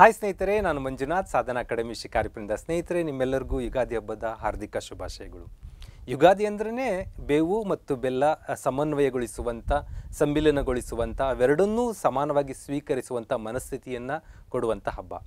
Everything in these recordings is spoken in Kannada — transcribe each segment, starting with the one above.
ಹಾಯ್ ಸ್ನೇಹಿತರೆ ನಾನು ಮಂಜುನಾಥ್ ಸಾಧನಾ ಅಕಾಡೆಮಿ ಶಿಕಾರಿಪುರದಿಂದ ಸ್ನೇಹಿತರೆ ನಿಮ್ಮೆಲ್ಲರಿಗೂ ಯುಗಾದಿ ಹಬ್ಬದ ಹಾರ್ದಿಕ ಶುಭಾಶಯಗಳು ಯುಗಾದಿ ಅಂದ್ರೇ ಬೇವು ಮತ್ತು ಬೆಲ್ಲ ಸಮನ್ವಯಗೊಳಿಸುವಂಥ ಸಮ್ಮಿಲನಗೊಳಿಸುವಂಥ ಅವೆರಡನ್ನೂ ಸಮಾನವಾಗಿ ಸ್ವೀಕರಿಸುವಂಥ ಮನಸ್ಥಿತಿಯನ್ನು ಕೊಡುವಂಥ ಹಬ್ಬ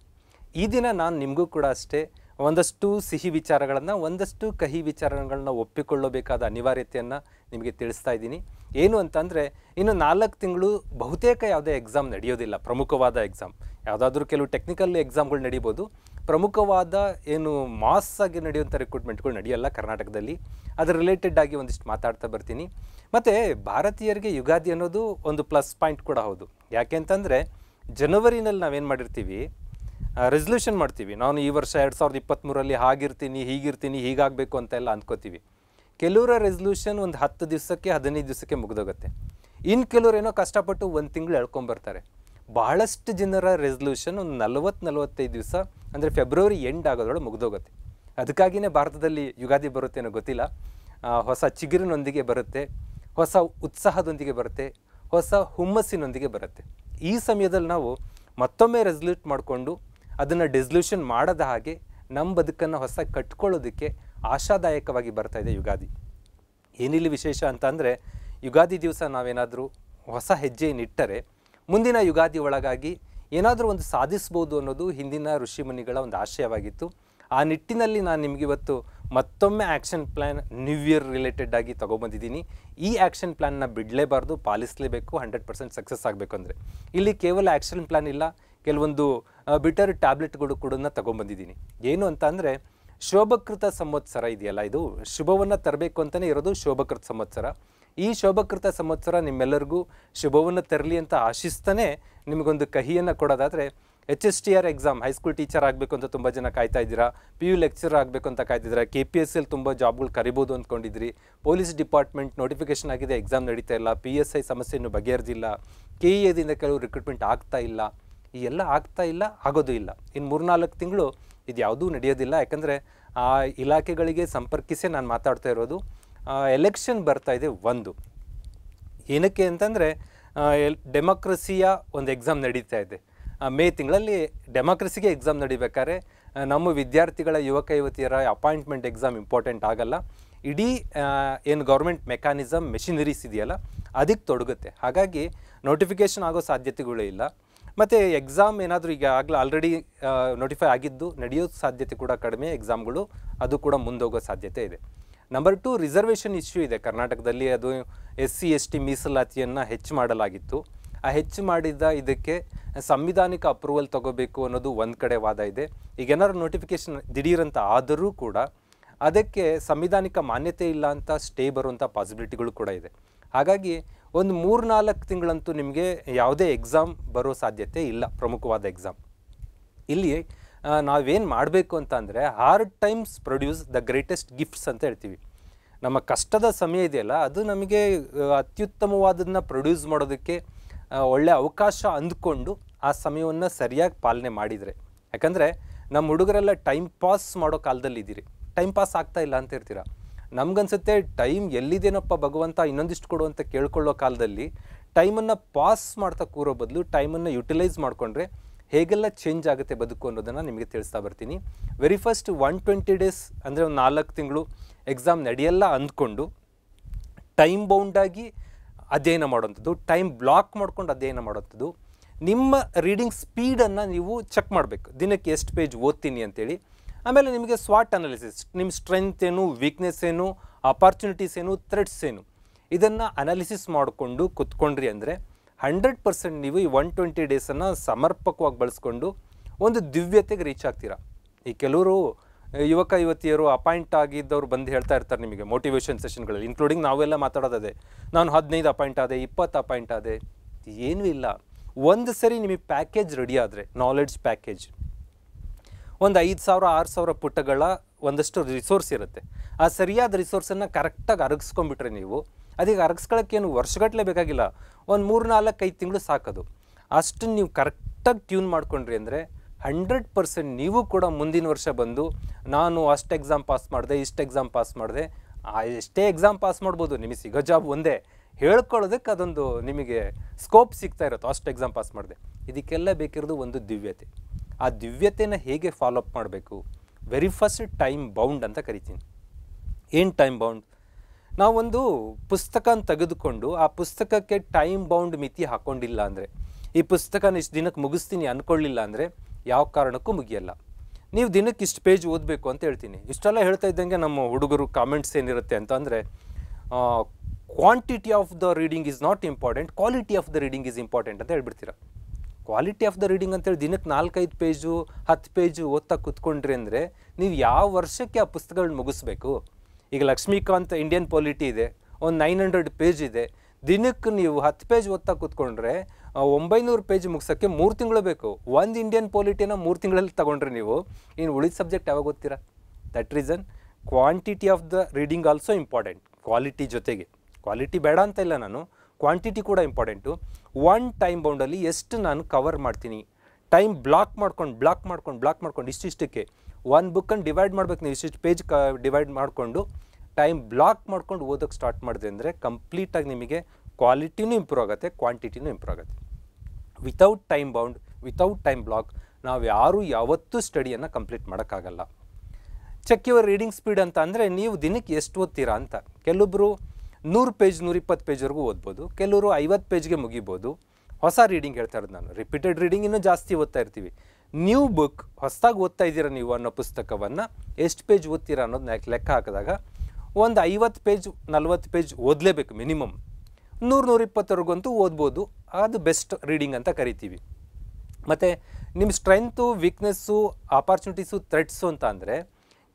ಈ ದಿನ ನಾನು ನಿಮಗೂ ಕೂಡ ಅಷ್ಟೇ ಒಂದಷ್ಟು ಸಿಹಿ ವಿಚಾರಗಳನ್ನು ಒಂದಷ್ಟು ಕಹಿ ವಿಚಾರಗಳನ್ನ ಒಪ್ಪಿಕೊಳ್ಳಬೇಕಾದ ಅನಿವಾರ್ಯತೆಯನ್ನು ನಿಮಗೆ ತಿಳಿಸ್ತಾ ಇದ್ದೀನಿ ಏನು ಅಂತಂದರೆ ಇನ್ನು ನಾಲ್ಕು ತಿಂಗಳು ಬಹುತೇಕ ಯಾವುದೇ ಎಕ್ಸಾಮ್ ನಡೆಯೋದಿಲ್ಲ ಪ್ರಮುಖವಾದ ಎಕ್ಸಾಮ್ ಯಾವುದಾದ್ರೂ ಕೆಲವು ಟೆಕ್ನಿಕಲ್ ಎಕ್ಸಾಮ್ಗಳು ನಡೀಬೋದು ಪ್ರಮುಖವಾದ ಏನು ಮಾಸ್ ಆಗಿ ನಡೆಯುವಂಥ ರಿಕ್ರೂಟ್ಮೆಂಟ್ಗಳು ನಡೆಯಲ್ಲ ಕರ್ನಾಟಕದಲ್ಲಿ ಅದ್ರ ರಿಲೇಟೆಡ್ ಆಗಿ ಒಂದಿಷ್ಟು ಮಾತಾಡ್ತಾ ಬರ್ತೀನಿ ಮತ್ತು ಭಾರತೀಯರಿಗೆ ಯುಗಾದಿ ಅನ್ನೋದು ಒಂದು ಪ್ಲಸ್ ಪಾಯಿಂಟ್ ಕೂಡ ಹೌದು ಯಾಕೆ ಅಂತಂದರೆ ಜನವರಿನಲ್ಲಿ ನಾವೇನು ಮಾಡಿರ್ತೀವಿ ರೆಸಲ್ಯೂಷನ್ ಮಾಡ್ತೀವಿ ನಾನು ಈ ವರ್ಷ ಎರಡು ಸಾವಿರದ ಇಪ್ಪತ್ತ್ಮೂರಲ್ಲಿ ಹಾಗಿರ್ತೀನಿ ಹೀಗಿರ್ತೀನಿ ಹೀಗಾಗಬೇಕು ಅಂತೆಲ್ಲ ಅಂದ್ಕೋತೀವಿ ಕೆಲವರ ರೆಸಲ್ಯೂಷನ್ ಒಂದು ಹತ್ತು ದಿವಸಕ್ಕೆ ಹದಿನೈದು ದಿವಸಕ್ಕೆ ಮುಗಿದೋಗುತ್ತೆ ಇನ್ನು ಕೆಲವರೇನೋ ಏನೋ ಕಷ್ಟಪಟ್ಟು ಒಂದು ತಿಂಗಳು ಎಳ್ಕೊಂಬರ್ತಾರೆ ಭಾಳಷ್ಟು ಜನರ ರೆಸಲ್ಯೂಷನ್ ಒಂದು ನಲವತ್ತು ನಲವತ್ತೈದು ದಿವಸ ಅಂದರೆ ಫೆಬ್ರವರಿ ಎಂಡ್ ಆಗೋದ್ರೊಳಗೆ ಮುಗಿದೋಗುತ್ತೆ ಅದಕ್ಕಾಗಿಯೇ ಭಾರತದಲ್ಲಿ ಯುಗಾದಿ ಅನ್ನೋ ಗೊತ್ತಿಲ್ಲ ಹೊಸ ಚಿಗುರಿನೊಂದಿಗೆ ಬರುತ್ತೆ ಹೊಸ ಉತ್ಸಾಹದೊಂದಿಗೆ ಬರುತ್ತೆ ಹೊಸ ಹುಮ್ಮಸ್ಸಿನೊಂದಿಗೆ ಬರುತ್ತೆ ಈ ಸಮಯದಲ್ಲಿ ನಾವು ಮತ್ತೊಮ್ಮೆ ರೆಸಲ್ಯೂಟ್ ಮಾಡಿಕೊಂಡು ಅದನ್ನು ಡೆಸಲ್ಯೂಷನ್ ಮಾಡದ ಹಾಗೆ ನಮ್ಮ ಬದುಕನ್ನು ಹೊಸ ಕಟ್ಕೊಳ್ಳೋದಕ್ಕೆ ಆಶಾದಾಯಕವಾಗಿ ಬರ್ತಾ ಇದೆ ಯುಗಾದಿ ಏನಿಲ್ಲಿ ವಿಶೇಷ ಅಂತ ಯುಗಾದಿ ದಿವಸ ನಾವೇನಾದರೂ ಹೊಸ ಹೆಜ್ಜೆಯನ್ನಿಟ್ಟರೆ ಮುಂದಿನ ಯುಗಾದಿ ಒಳಗಾಗಿ ಏನಾದರೂ ಒಂದು ಸಾಧಿಸ್ಬೋದು ಅನ್ನೋದು ಹಿಂದಿನ ಮುನಿಗಳ ಒಂದು ಆಶಯವಾಗಿತ್ತು ಆ ನಿಟ್ಟಿನಲ್ಲಿ ನಾನು ನಿಮಗೆ ಇವತ್ತು ಮತ್ತೊಮ್ಮೆ action plan new year related ಆಗಿ ತೊಗೊಂಬಂದಿದ್ದೀನಿ ಈ ಆ್ಯಕ್ಷನ್ ಪ್ಲ್ಯಾನ್ನ ಬಿಡಲೇಬಾರ್ದು ಪಾಲಿಸಲೇಬೇಕು ಹಂಡ್ರೆಡ್ ಪರ್ಸೆಂಟ್ ಸಕ್ಸಸ್ ಆಗಬೇಕು ಅಂದರೆ ಇಲ್ಲಿ ಕೇವಲ ಆ್ಯಕ್ಷನ್ ಪ್ಲ್ಯಾನ್ ಇಲ್ಲ ಕೆಲವೊಂದು ಬಿಟರ್ ಟ್ಯಾಬ್ಲೆಟ್ಗಳು ಕೂಡ ತೊಗೊಂಬಂದಿದ್ದೀನಿ ಏನು ಅಂತ ಅಂದರೆ ಶೋಭಕೃತ ಸಂವತ್ಸರ ಇದೆಯಲ್ಲ ಇದು ಶುಭವನ್ನು ತರಬೇಕು ಅಂತಲೇ ಇರೋದು ಶೋಭಕೃತ ಸಂವತ್ಸರ ಈ ಶೋಭಕೃತ ಸಂವತ್ಸರ ನಿಮ್ಮೆಲ್ಲರಿಗೂ ಶುಭವನ್ನು ತರಲಿ ಅಂತ ಆಶಿಸ್ತಾನೆ ನಿಮಗೊಂದು ಕಹಿಯನ್ನು ಕೊಡೋದಾದರೆ H S T R exam high school teacher ಆಗಬೇಕು ಅಂತ ತುಂಬ ಜನ ಕಾಯ್ತಾ ಇದ್ದೀರಾ ಪಿ ಯು ಲೆಕ್ಚರ್ ಆಗಬೇಕು ಅಂತ ಕಾಯ್ತಿದ್ದೀರಾ ಕೆ ಪಿ ಎಸ್ ಎಲ್ಲಿ ತುಂಬ ಜಾಬ್ಗಳು ಕರಿಬೋದು ಅಂದ್ಕೊಂಡಿದ್ರಿ ಪೊಲೀಸ್ ಡಿಪಾರ್ಟ್ಮೆಂಟ್ ನೋಟಿಫಿಕೇಷನ್ ಆಗಿದೆ ಎಕ್ಸಾಮ್ ನಡೀತಾ ಇಲ್ಲ ಪಿ ಎಸ್ ಐ ಸಮಸ್ಯೆಯನ್ನು ಬಗೆಹರಿದಿಲ್ಲ ಕೆ ಇ e ಎದಿಂದ ಕೆಲವು ರಿಕ್ರೂಟ್ಮೆಂಟ್ ಆಗ್ತಾ ಇಲ್ಲ ಈ ಎಲ್ಲ ಆಗ್ತಾ ಇಲ್ಲ ಆಗೋದು ಇಲ್ಲ ಇನ್ನು ಮೂರ್ನಾಲ್ಕು ತಿಂಗಳು ಇದು ಯಾವುದೂ ನಡೆಯೋದಿಲ್ಲ ಯಾಕಂದರೆ ಆ ಇಲಾಖೆಗಳಿಗೆ ಸಂಪರ್ಕಿಸೇ ನಾನು ಮಾತಾಡ್ತಾ ಇರೋದು ಎಲೆಕ್ಷನ್ ಬರ್ತಾ ಇದೆ ಒಂದು ಏನಕ್ಕೆ ಅಂತಂದರೆ ಎಲ್ ಒಂದು ಎಕ್ಸಾಮ್ ನಡೀತಾ ಇದೆ ಮೇ ತಿಂಗಳಲ್ಲಿ ಡೆಮೋಕ್ರಸಿಗೆ ಎಕ್ಸಾಮ್ ನಡಿಬೇಕಾದ್ರೆ ನಮ್ಮ ವಿದ್ಯಾರ್ಥಿಗಳ ಯುವಕ ಯುವತಿಯರ ಅಪಾಯಿಂಟ್ಮೆಂಟ್ ಎಕ್ಸಾಮ್ ಇಂಪಾರ್ಟೆಂಟ್ ಆಗಲ್ಲ ಇಡೀ ಏನು ಗೌರ್ಮೆಂಟ್ ಮೆಕ್ಯಾನಿಸಮ್ ಮೆಷಿನರೀಸ್ ಇದೆಯಲ್ಲ ಅದಕ್ಕೆ ತೊಡಗುತ್ತೆ ಹಾಗಾಗಿ ನೋಟಿಫಿಕೇಷನ್ ಆಗೋ ಸಾಧ್ಯತೆಗಳು ಇಲ್ಲ ಮತ್ತು ಎಕ್ಸಾಮ್ ಏನಾದರೂ ಈಗ ಆಗಲೇ ಆಲ್ರೆಡಿ ನೋಟಿಫೈ ಆಗಿದ್ದು ನಡೆಯೋ ಸಾಧ್ಯತೆ ಕೂಡ ಕಡಿಮೆ ಎಕ್ಸಾಮ್ಗಳು ಅದು ಕೂಡ ಮುಂದೋಗೋ ಸಾಧ್ಯತೆ ಇದೆ ನಂಬರ್ ಟು ರಿಸರ್ವೇಷನ್ ಇಶ್ಯೂ ಇದೆ ಕರ್ನಾಟಕದಲ್ಲಿ ಅದು ಎಸ್ ಸಿ ಎಸ್ ಟಿ ಮೀಸಲಾತಿಯನ್ನು ಹೆಚ್ಚು ಮಾಡಲಾಗಿತ್ತು ಆ ಹೆಚ್ಚು ಮಾಡಿದ ಇದಕ್ಕೆ ಸಂವಿಧಾನಿಕ ಅಪ್ರೂವಲ್ ತಗೋಬೇಕು ಅನ್ನೋದು ಒಂದು ಕಡೆ ವಾದ ಇದೆ ಈಗ ಏನಾದ್ರು ನೋಟಿಫಿಕೇಶನ್ ದಿಢೀರಂತ ಆದರೂ ಕೂಡ ಅದಕ್ಕೆ ಸಂವಿಧಾನಿಕ ಮಾನ್ಯತೆ ಇಲ್ಲ ಅಂತ ಸ್ಟೇ ಬರುವಂಥ ಪಾಸಿಬಿಲಿಟಿಗಳು ಕೂಡ ಇದೆ ಹಾಗಾಗಿ ಒಂದು ನಾಲ್ಕು ತಿಂಗಳಂತೂ ನಿಮಗೆ ಯಾವುದೇ ಎಕ್ಸಾಮ್ ಬರೋ ಸಾಧ್ಯತೆ ಇಲ್ಲ ಪ್ರಮುಖವಾದ ಎಕ್ಸಾಮ್ ಇಲ್ಲಿ ನಾವೇನು ಮಾಡಬೇಕು ಅಂತ ಅಂದರೆ hard times produce the greatest gifts ಅಂತ ಹೇಳ್ತೀವಿ ನಮ್ಮ ಕಷ್ಟದ ಸಮಯ ಇದೆಯಲ್ಲ ಅದು ನಮಗೆ ಅತ್ಯುತ್ತಮವಾದದನ್ನ ಪ್ರೊಡ್ಯೂಸ್ ಮಾಡೋದಕ್ಕೆ ಒಳ್ಳೆಯ ಅವಕಾಶ ಅಂದ್ಕೊಂಡು ಆ ಸಮಯವನ್ನು ಸರಿಯಾಗಿ ಪಾಲನೆ ಮಾಡಿದರೆ ಯಾಕಂದರೆ ನಮ್ಮ ಹುಡುಗರೆಲ್ಲ ಟೈಮ್ ಪಾಸ್ ಮಾಡೋ ಕಾಲದಲ್ಲಿ ಇದ್ದೀರಿ ಟೈಮ್ ಪಾಸ್ ಆಗ್ತಾ ಇಲ್ಲ ಅಂತ ಹೇಳ್ತೀರಾ ನಮಗನ್ಸುತ್ತೆ ಟೈಮ್ ಎಲ್ಲಿದೇನಪ್ಪ ಭಗವಂತ ಇನ್ನೊಂದಿಷ್ಟು ಕೊಡು ಅಂತ ಕೇಳ್ಕೊಳ್ಳೋ ಕಾಲದಲ್ಲಿ ಟೈಮನ್ನು ಪಾಸ್ ಮಾಡ್ತಾ ಕೂರೋ ಬದಲು ಟೈಮನ್ನು ಯುಟಿಲೈಸ್ ಮಾಡಿಕೊಂಡ್ರೆ ಹೇಗೆಲ್ಲ ಚೇಂಜ್ ಆಗುತ್ತೆ ಬದುಕು ಅನ್ನೋದನ್ನು ನಿಮಗೆ ತಿಳಿಸ್ತಾ ಬರ್ತೀನಿ very first one twenty days ಅಂದರೆ ಒಂದು ನಾಲ್ಕು ತಿಂಗಳು ಎಕ್ಸಾಮ್ ನಡೆಯಲ್ಲ ಅಂದ್ಕೊಂಡು ಟೈಮ್ ಬೌಂಡಾಗಿ ಅಧ್ಯಯನ ಮಾಡೋವಂಥದ್ದು ಟೈಮ್ ಬ್ಲಾಕ್ ಮಾಡ್ಕೊಂಡು ಅಧ್ಯಯನ ಮಾಡೋವಂಥದ್ದು ನಿಮ್ಮ ರೀಡಿಂಗ್ ಸ್ಪೀಡನ್ನು ನೀವು ಚೆಕ್ ಮಾಡಬೇಕು ದಿನಕ್ಕೆ ಎಷ್ಟು ಪೇಜ್ ಓದ್ತೀನಿ ಅಂತೇಳಿ ಆಮೇಲೆ ನಿಮಗೆ ಸ್ವಾಟ್ ಅನಾಲಿಸಿಸ್ ನಿಮ್ಮ ಸ್ಟ್ರೆಂತ್ ಏನು ವೀಕ್ನೆಸ್ ಏನು ಅಪಾರ್ಚುನಿಟೀಸ್ ಏನು ಥ್ರೆಡ್ಸ್ ಏನು ಇದನ್ನು ಅನಾಲಿಸಿಸ್ ಮಾಡಿಕೊಂಡು ಕುತ್ಕೊಂಡ್ರಿ ಅಂದರೆ ಹಂಡ್ರೆಡ್ ಪರ್ಸೆಂಟ್ ನೀವು ಈ ಒನ್ ಟ್ವೆಂಟಿ ಡೇಸನ್ನು ಸಮರ್ಪಕವಾಗಿ ಬಳಸ್ಕೊಂಡು ಒಂದು ದಿವ್ಯತೆಗೆ ರೀಚ್ ಆಗ್ತೀರಾ ಈ ಕೆಲವರು ಯುವಕ ಯುವತಿಯರು ಅಪಾಯಿಂಟ್ ಆಗಿದ್ದವ್ರು ಬಂದು ಹೇಳ್ತಾ ಇರ್ತಾರೆ ನಿಮಗೆ ಮೋಟಿವೇಶನ್ ಸೆಷನ್ಗಳಲ್ಲಿ ಇನ್ಕ್ಲೂಡಿಂಗ್ ನಾವೆಲ್ಲ ಅದೇ ನಾನು ಹದಿನೈದು ಅಪಾಯಿಂಟ್ ಆದೆ ಇಪ್ಪತ್ತು ಅಪಾಯಿಂಟ್ ಆದೆ ಏನೂ ಇಲ್ಲ ಒಂದು ಸರಿ ನಿಮಗೆ ಪ್ಯಾಕೇಜ್ ರೆಡಿ ಆದರೆ ನಾಲೆಡ್ಜ್ ಪ್ಯಾಕೇಜ್ ಒಂದು ಐದು ಸಾವಿರ ಆರು ಸಾವಿರ ಪುಟಗಳ ಒಂದಷ್ಟು ರಿಸೋರ್ಸ್ ಇರುತ್ತೆ ಆ ಸರಿಯಾದ ರಿಸೋರ್ಸನ್ನು ಕರೆಕ್ಟಾಗಿ ಅರಗಿಸ್ಕೊಂಡ್ಬಿಟ್ರೆ ನೀವು ಅದೀಗ ಏನು ವರ್ಷಗಟ್ಟಲೆ ಬೇಕಾಗಿಲ್ಲ ಒಂದು ಮೂರು ನಾಲ್ಕು ಐದು ತಿಂಗಳು ಸಾಕೋದು ಅಷ್ಟು ನೀವು ಕರೆಕ್ಟಾಗಿ ಟ್ಯೂನ್ ಮಾಡ್ಕೊಂಡ್ರಿ ಅಂದರೆ ಹಂಡ್ರೆಡ್ ಪರ್ಸೆಂಟ್ ನೀವು ಕೂಡ ಮುಂದಿನ ವರ್ಷ ಬಂದು ನಾನು ಅಷ್ಟು ಎಕ್ಸಾಮ್ ಪಾಸ್ ಮಾಡಿದೆ ಇಷ್ಟು ಎಕ್ಸಾಮ್ ಪಾಸ್ ಮಾಡಿದೆ ಎಷ್ಟೇ ಎಕ್ಸಾಮ್ ಪಾಸ್ ಮಾಡ್ಬೋದು ನಿಮಗೆ ಸಿಗೋ ಜಾಬ್ ಒಂದೇ ಹೇಳ್ಕೊಳ್ಳೋದಕ್ಕೆ ಅದೊಂದು ನಿಮಗೆ ಸ್ಕೋಪ್ ಸಿಗ್ತಾ ಇರುತ್ತೋ ಅಷ್ಟು ಎಕ್ಸಾಮ್ ಪಾಸ್ ಮಾಡಿದೆ ಇದಕ್ಕೆಲ್ಲ ಬೇಕಿರೋದು ಒಂದು ದಿವ್ಯತೆ ಆ ದಿವ್ಯತೆನ ಹೇಗೆ ಫಾಲೋಅಪ್ ಮಾಡಬೇಕು ವೆರಿ ಫಸ್ಟ್ ಟೈಮ್ ಬೌಂಡ್ ಅಂತ ಕರಿತೀನಿ ಏನು ಟೈಮ್ ಬೌಂಡ್ ನಾವೊಂದು ಪುಸ್ತಕನ ತೆಗೆದುಕೊಂಡು ಆ ಪುಸ್ತಕಕ್ಕೆ ಟೈಮ್ ಬೌಂಡ್ ಮಿತಿ ಹಾಕ್ಕೊಂಡಿಲ್ಲ ಅಂದರೆ ಈ ಪುಸ್ತಕನ ಇಷ್ಟು ದಿನಕ್ಕೆ ಮುಗಿಸ್ತೀನಿ ಅಂದ್ಕೊಳ್ಳಿಲ್ಲ ಅಂದರೆ ಯಾವ ಕಾರಣಕ್ಕೂ ಮುಗಿಯಲ್ಲ ನೀವು ದಿನಕ್ಕೆ ಇಷ್ಟು ಪೇಜ್ ಓದಬೇಕು ಅಂತ ಹೇಳ್ತೀನಿ ಇಷ್ಟೆಲ್ಲ ಹೇಳ್ತಾ ಇದ್ದಂಗೆ ನಮ್ಮ ಹುಡುಗರು ಕಾಮೆಂಟ್ಸ್ ಏನಿರುತ್ತೆ ಅಂತ ಅಂದರೆ quantity of the reading is not important quality of the reading is important ಅಂತ ಹೇಳ್ಬಿಡ್ತೀರ ಕ್ವಾಲಿಟಿ ಆಫ್ ದ ರೀಡಿಂಗ್ ಅಂತೇಳಿ ದಿನಕ್ಕೆ ನಾಲ್ಕೈದು ಪೇಜು ಹತ್ತು ಪೇಜು ಓದ್ತಾ ಕೂತ್ಕೊಂಡ್ರಿ ಅಂದರೆ ನೀವು ಯಾವ ವರ್ಷಕ್ಕೆ ಆ ಪುಸ್ತಕಗಳನ್ನ ಮುಗಿಸ್ಬೇಕು ಈಗ ಲಕ್ಷ್ಮೀಕಾಂತ್ ಇಂಡಿಯನ್ ಪಾಲಿಟಿ ಇದೆ ಒಂದು ನೈನ್ ಹಂಡ್ರೆಡ್ ಪೇಜ್ ಇದೆ ದಿನಕ್ಕೆ ನೀವು ಹತ್ತು ಪೇಜ್ ಓದ್ತಾ ಕೂತ್ಕೊಂಡ್ರೆ ಒಂಬೈನೂರು ಪೇಜ್ ಮುಗಿಸೋಕ್ಕೆ ಮೂರು ತಿಂಗಳು ಬೇಕು ಒಂದು ಇಂಡಿಯನ್ ಪಾಲಿಟಿನ ಮೂರು ತಿಂಗಳಲ್ಲಿ ತಗೊಂಡ್ರೆ ನೀವು ಇನ್ನು ಉಳಿದ ಸಬ್ಜೆಕ್ಟ್ ಯಾವಾಗ ಓದ್ತೀರಾ that reason quantity of the reading also important quality ಜೊತೆಗೆ ಕ್ವಾಲಿಟಿ ಬೇಡ ಅಂತ ಇಲ್ಲ ನಾನು ಕ್ವಾಂಟಿಟಿ ಕೂಡ ಇಂಪಾರ್ಟೆಂಟು ಒನ್ ಟೈಮ್ ಬೌಂಡಲ್ಲಿ ಎಷ್ಟು ನಾನು ಕವರ್ ಮಾಡ್ತೀನಿ ಟೈಮ್ ಬ್ಲಾಕ್ ಮಾಡ್ಕೊಂಡು ಬ್ಲಾಕ್ ಮಾಡ್ಕೊಂಡು ಬ್ಲಾಕ್ ಮಾಡ್ಕೊಂಡು ಇಷ್ಟಿಷ್ಟಕ್ಕೆ ಒಂದು ಬುಕ್ಕನ್ನು ಡಿವೈಡ್ ಮಾಡಬೇಕು ನೀವು ಇಷ್ಟಿಷ್ಟು ಪೇಜ್ ಕ ಡಿವೈಡ್ ಮಾಡಿಕೊಂಡು ಟೈಮ್ ಬ್ಲಾಕ್ ಮಾಡ್ಕೊಂಡು ಓದೋಕ್ಕೆ ಸ್ಟಾರ್ಟ್ ಮಾಡಿದೆ ಅಂದರೆ ಕಂಪ್ಲೀಟಾಗಿ ನಿಮಗೆ ಕ್ವಾಲಿಟಿನೂ ಇಂಪ್ರೂವ್ ಆಗುತ್ತೆ ಕ್ವಾಂಟಿಟಿನೂ ಇಂಪ್ರೂವ್ ಆಗುತ್ತೆ without time bound without time block ನಾವು ಯಾರೂ ಯಾವತ್ತೂ ಸ್ಟಡಿಯನ್ನು ಕಂಪ್ಲೀಟ್ ಮಾಡೋಕ್ಕಾಗಲ್ಲ ಚೆಕ್ ಯುವರ್ ರೀಡಿಂಗ್ ಸ್ಪೀಡ್ ಅಂತ ಅಂದರೆ ನೀವು ದಿನಕ್ಕೆ ಎಷ್ಟು ಓದ್ತೀರಾ ಅಂತ ಕೆಲವೊಬ್ಬರು ನೂರು ಪೇಜ್ ನೂರಿಪ್ಪತ್ತು ಪೇಜ್ವರೆಗೂ ಓದ್ಬೋದು ಕೆಲವರು ಐವತ್ತು ಪೇಜ್ಗೆ ಮುಗಿಬೋದು ಹೊಸ ರೀಡಿಂಗ್ ಹೇಳ್ತಾ ಇರೋದು ನಾನು ರಿಪೀಟೆಡ್ ರೀಡಿಂಗ್ ಇನ್ನೂ ಜಾಸ್ತಿ ಓದ್ತಾ ಇರ್ತೀವಿ ನ್ಯೂ ಬುಕ್ ಹೊಸದಾಗಿ ಓದ್ತಾ ಇದ್ದೀರಾ ನೀವು ಅನ್ನೋ ಪುಸ್ತಕವನ್ನು ಎಷ್ಟು ಪೇಜ್ ಓದ್ತೀರಾ ಅನ್ನೋದನ್ನ ಲೆಕ್ಕ ಹಾಕಿದಾಗ ಒಂದು ಐವತ್ತು ಪೇಜ್ ನಲ್ವತ್ತು ಪೇಜ್ ಓದಲೇಬೇಕು ಮಿನಿಮಮ್ ನೂರು ನೂರಿಪ್ಪತ್ತವರೆಗಂತೂ ಓದ್ಬೋದು ಅದು ಬೆಸ್ಟ್ ರೀಡಿಂಗ್ ಅಂತ ಕರಿತೀವಿ ಮತ್ತು ನಿಮ್ಮ ಸ್ಟ್ರೆಂತು ವೀಕ್ನೆಸ್ಸು ಆಪರ್ಚುನಿಟೀಸು ಥ್ರೆಟ್ಸು ಅಂತ ಅಂದರೆ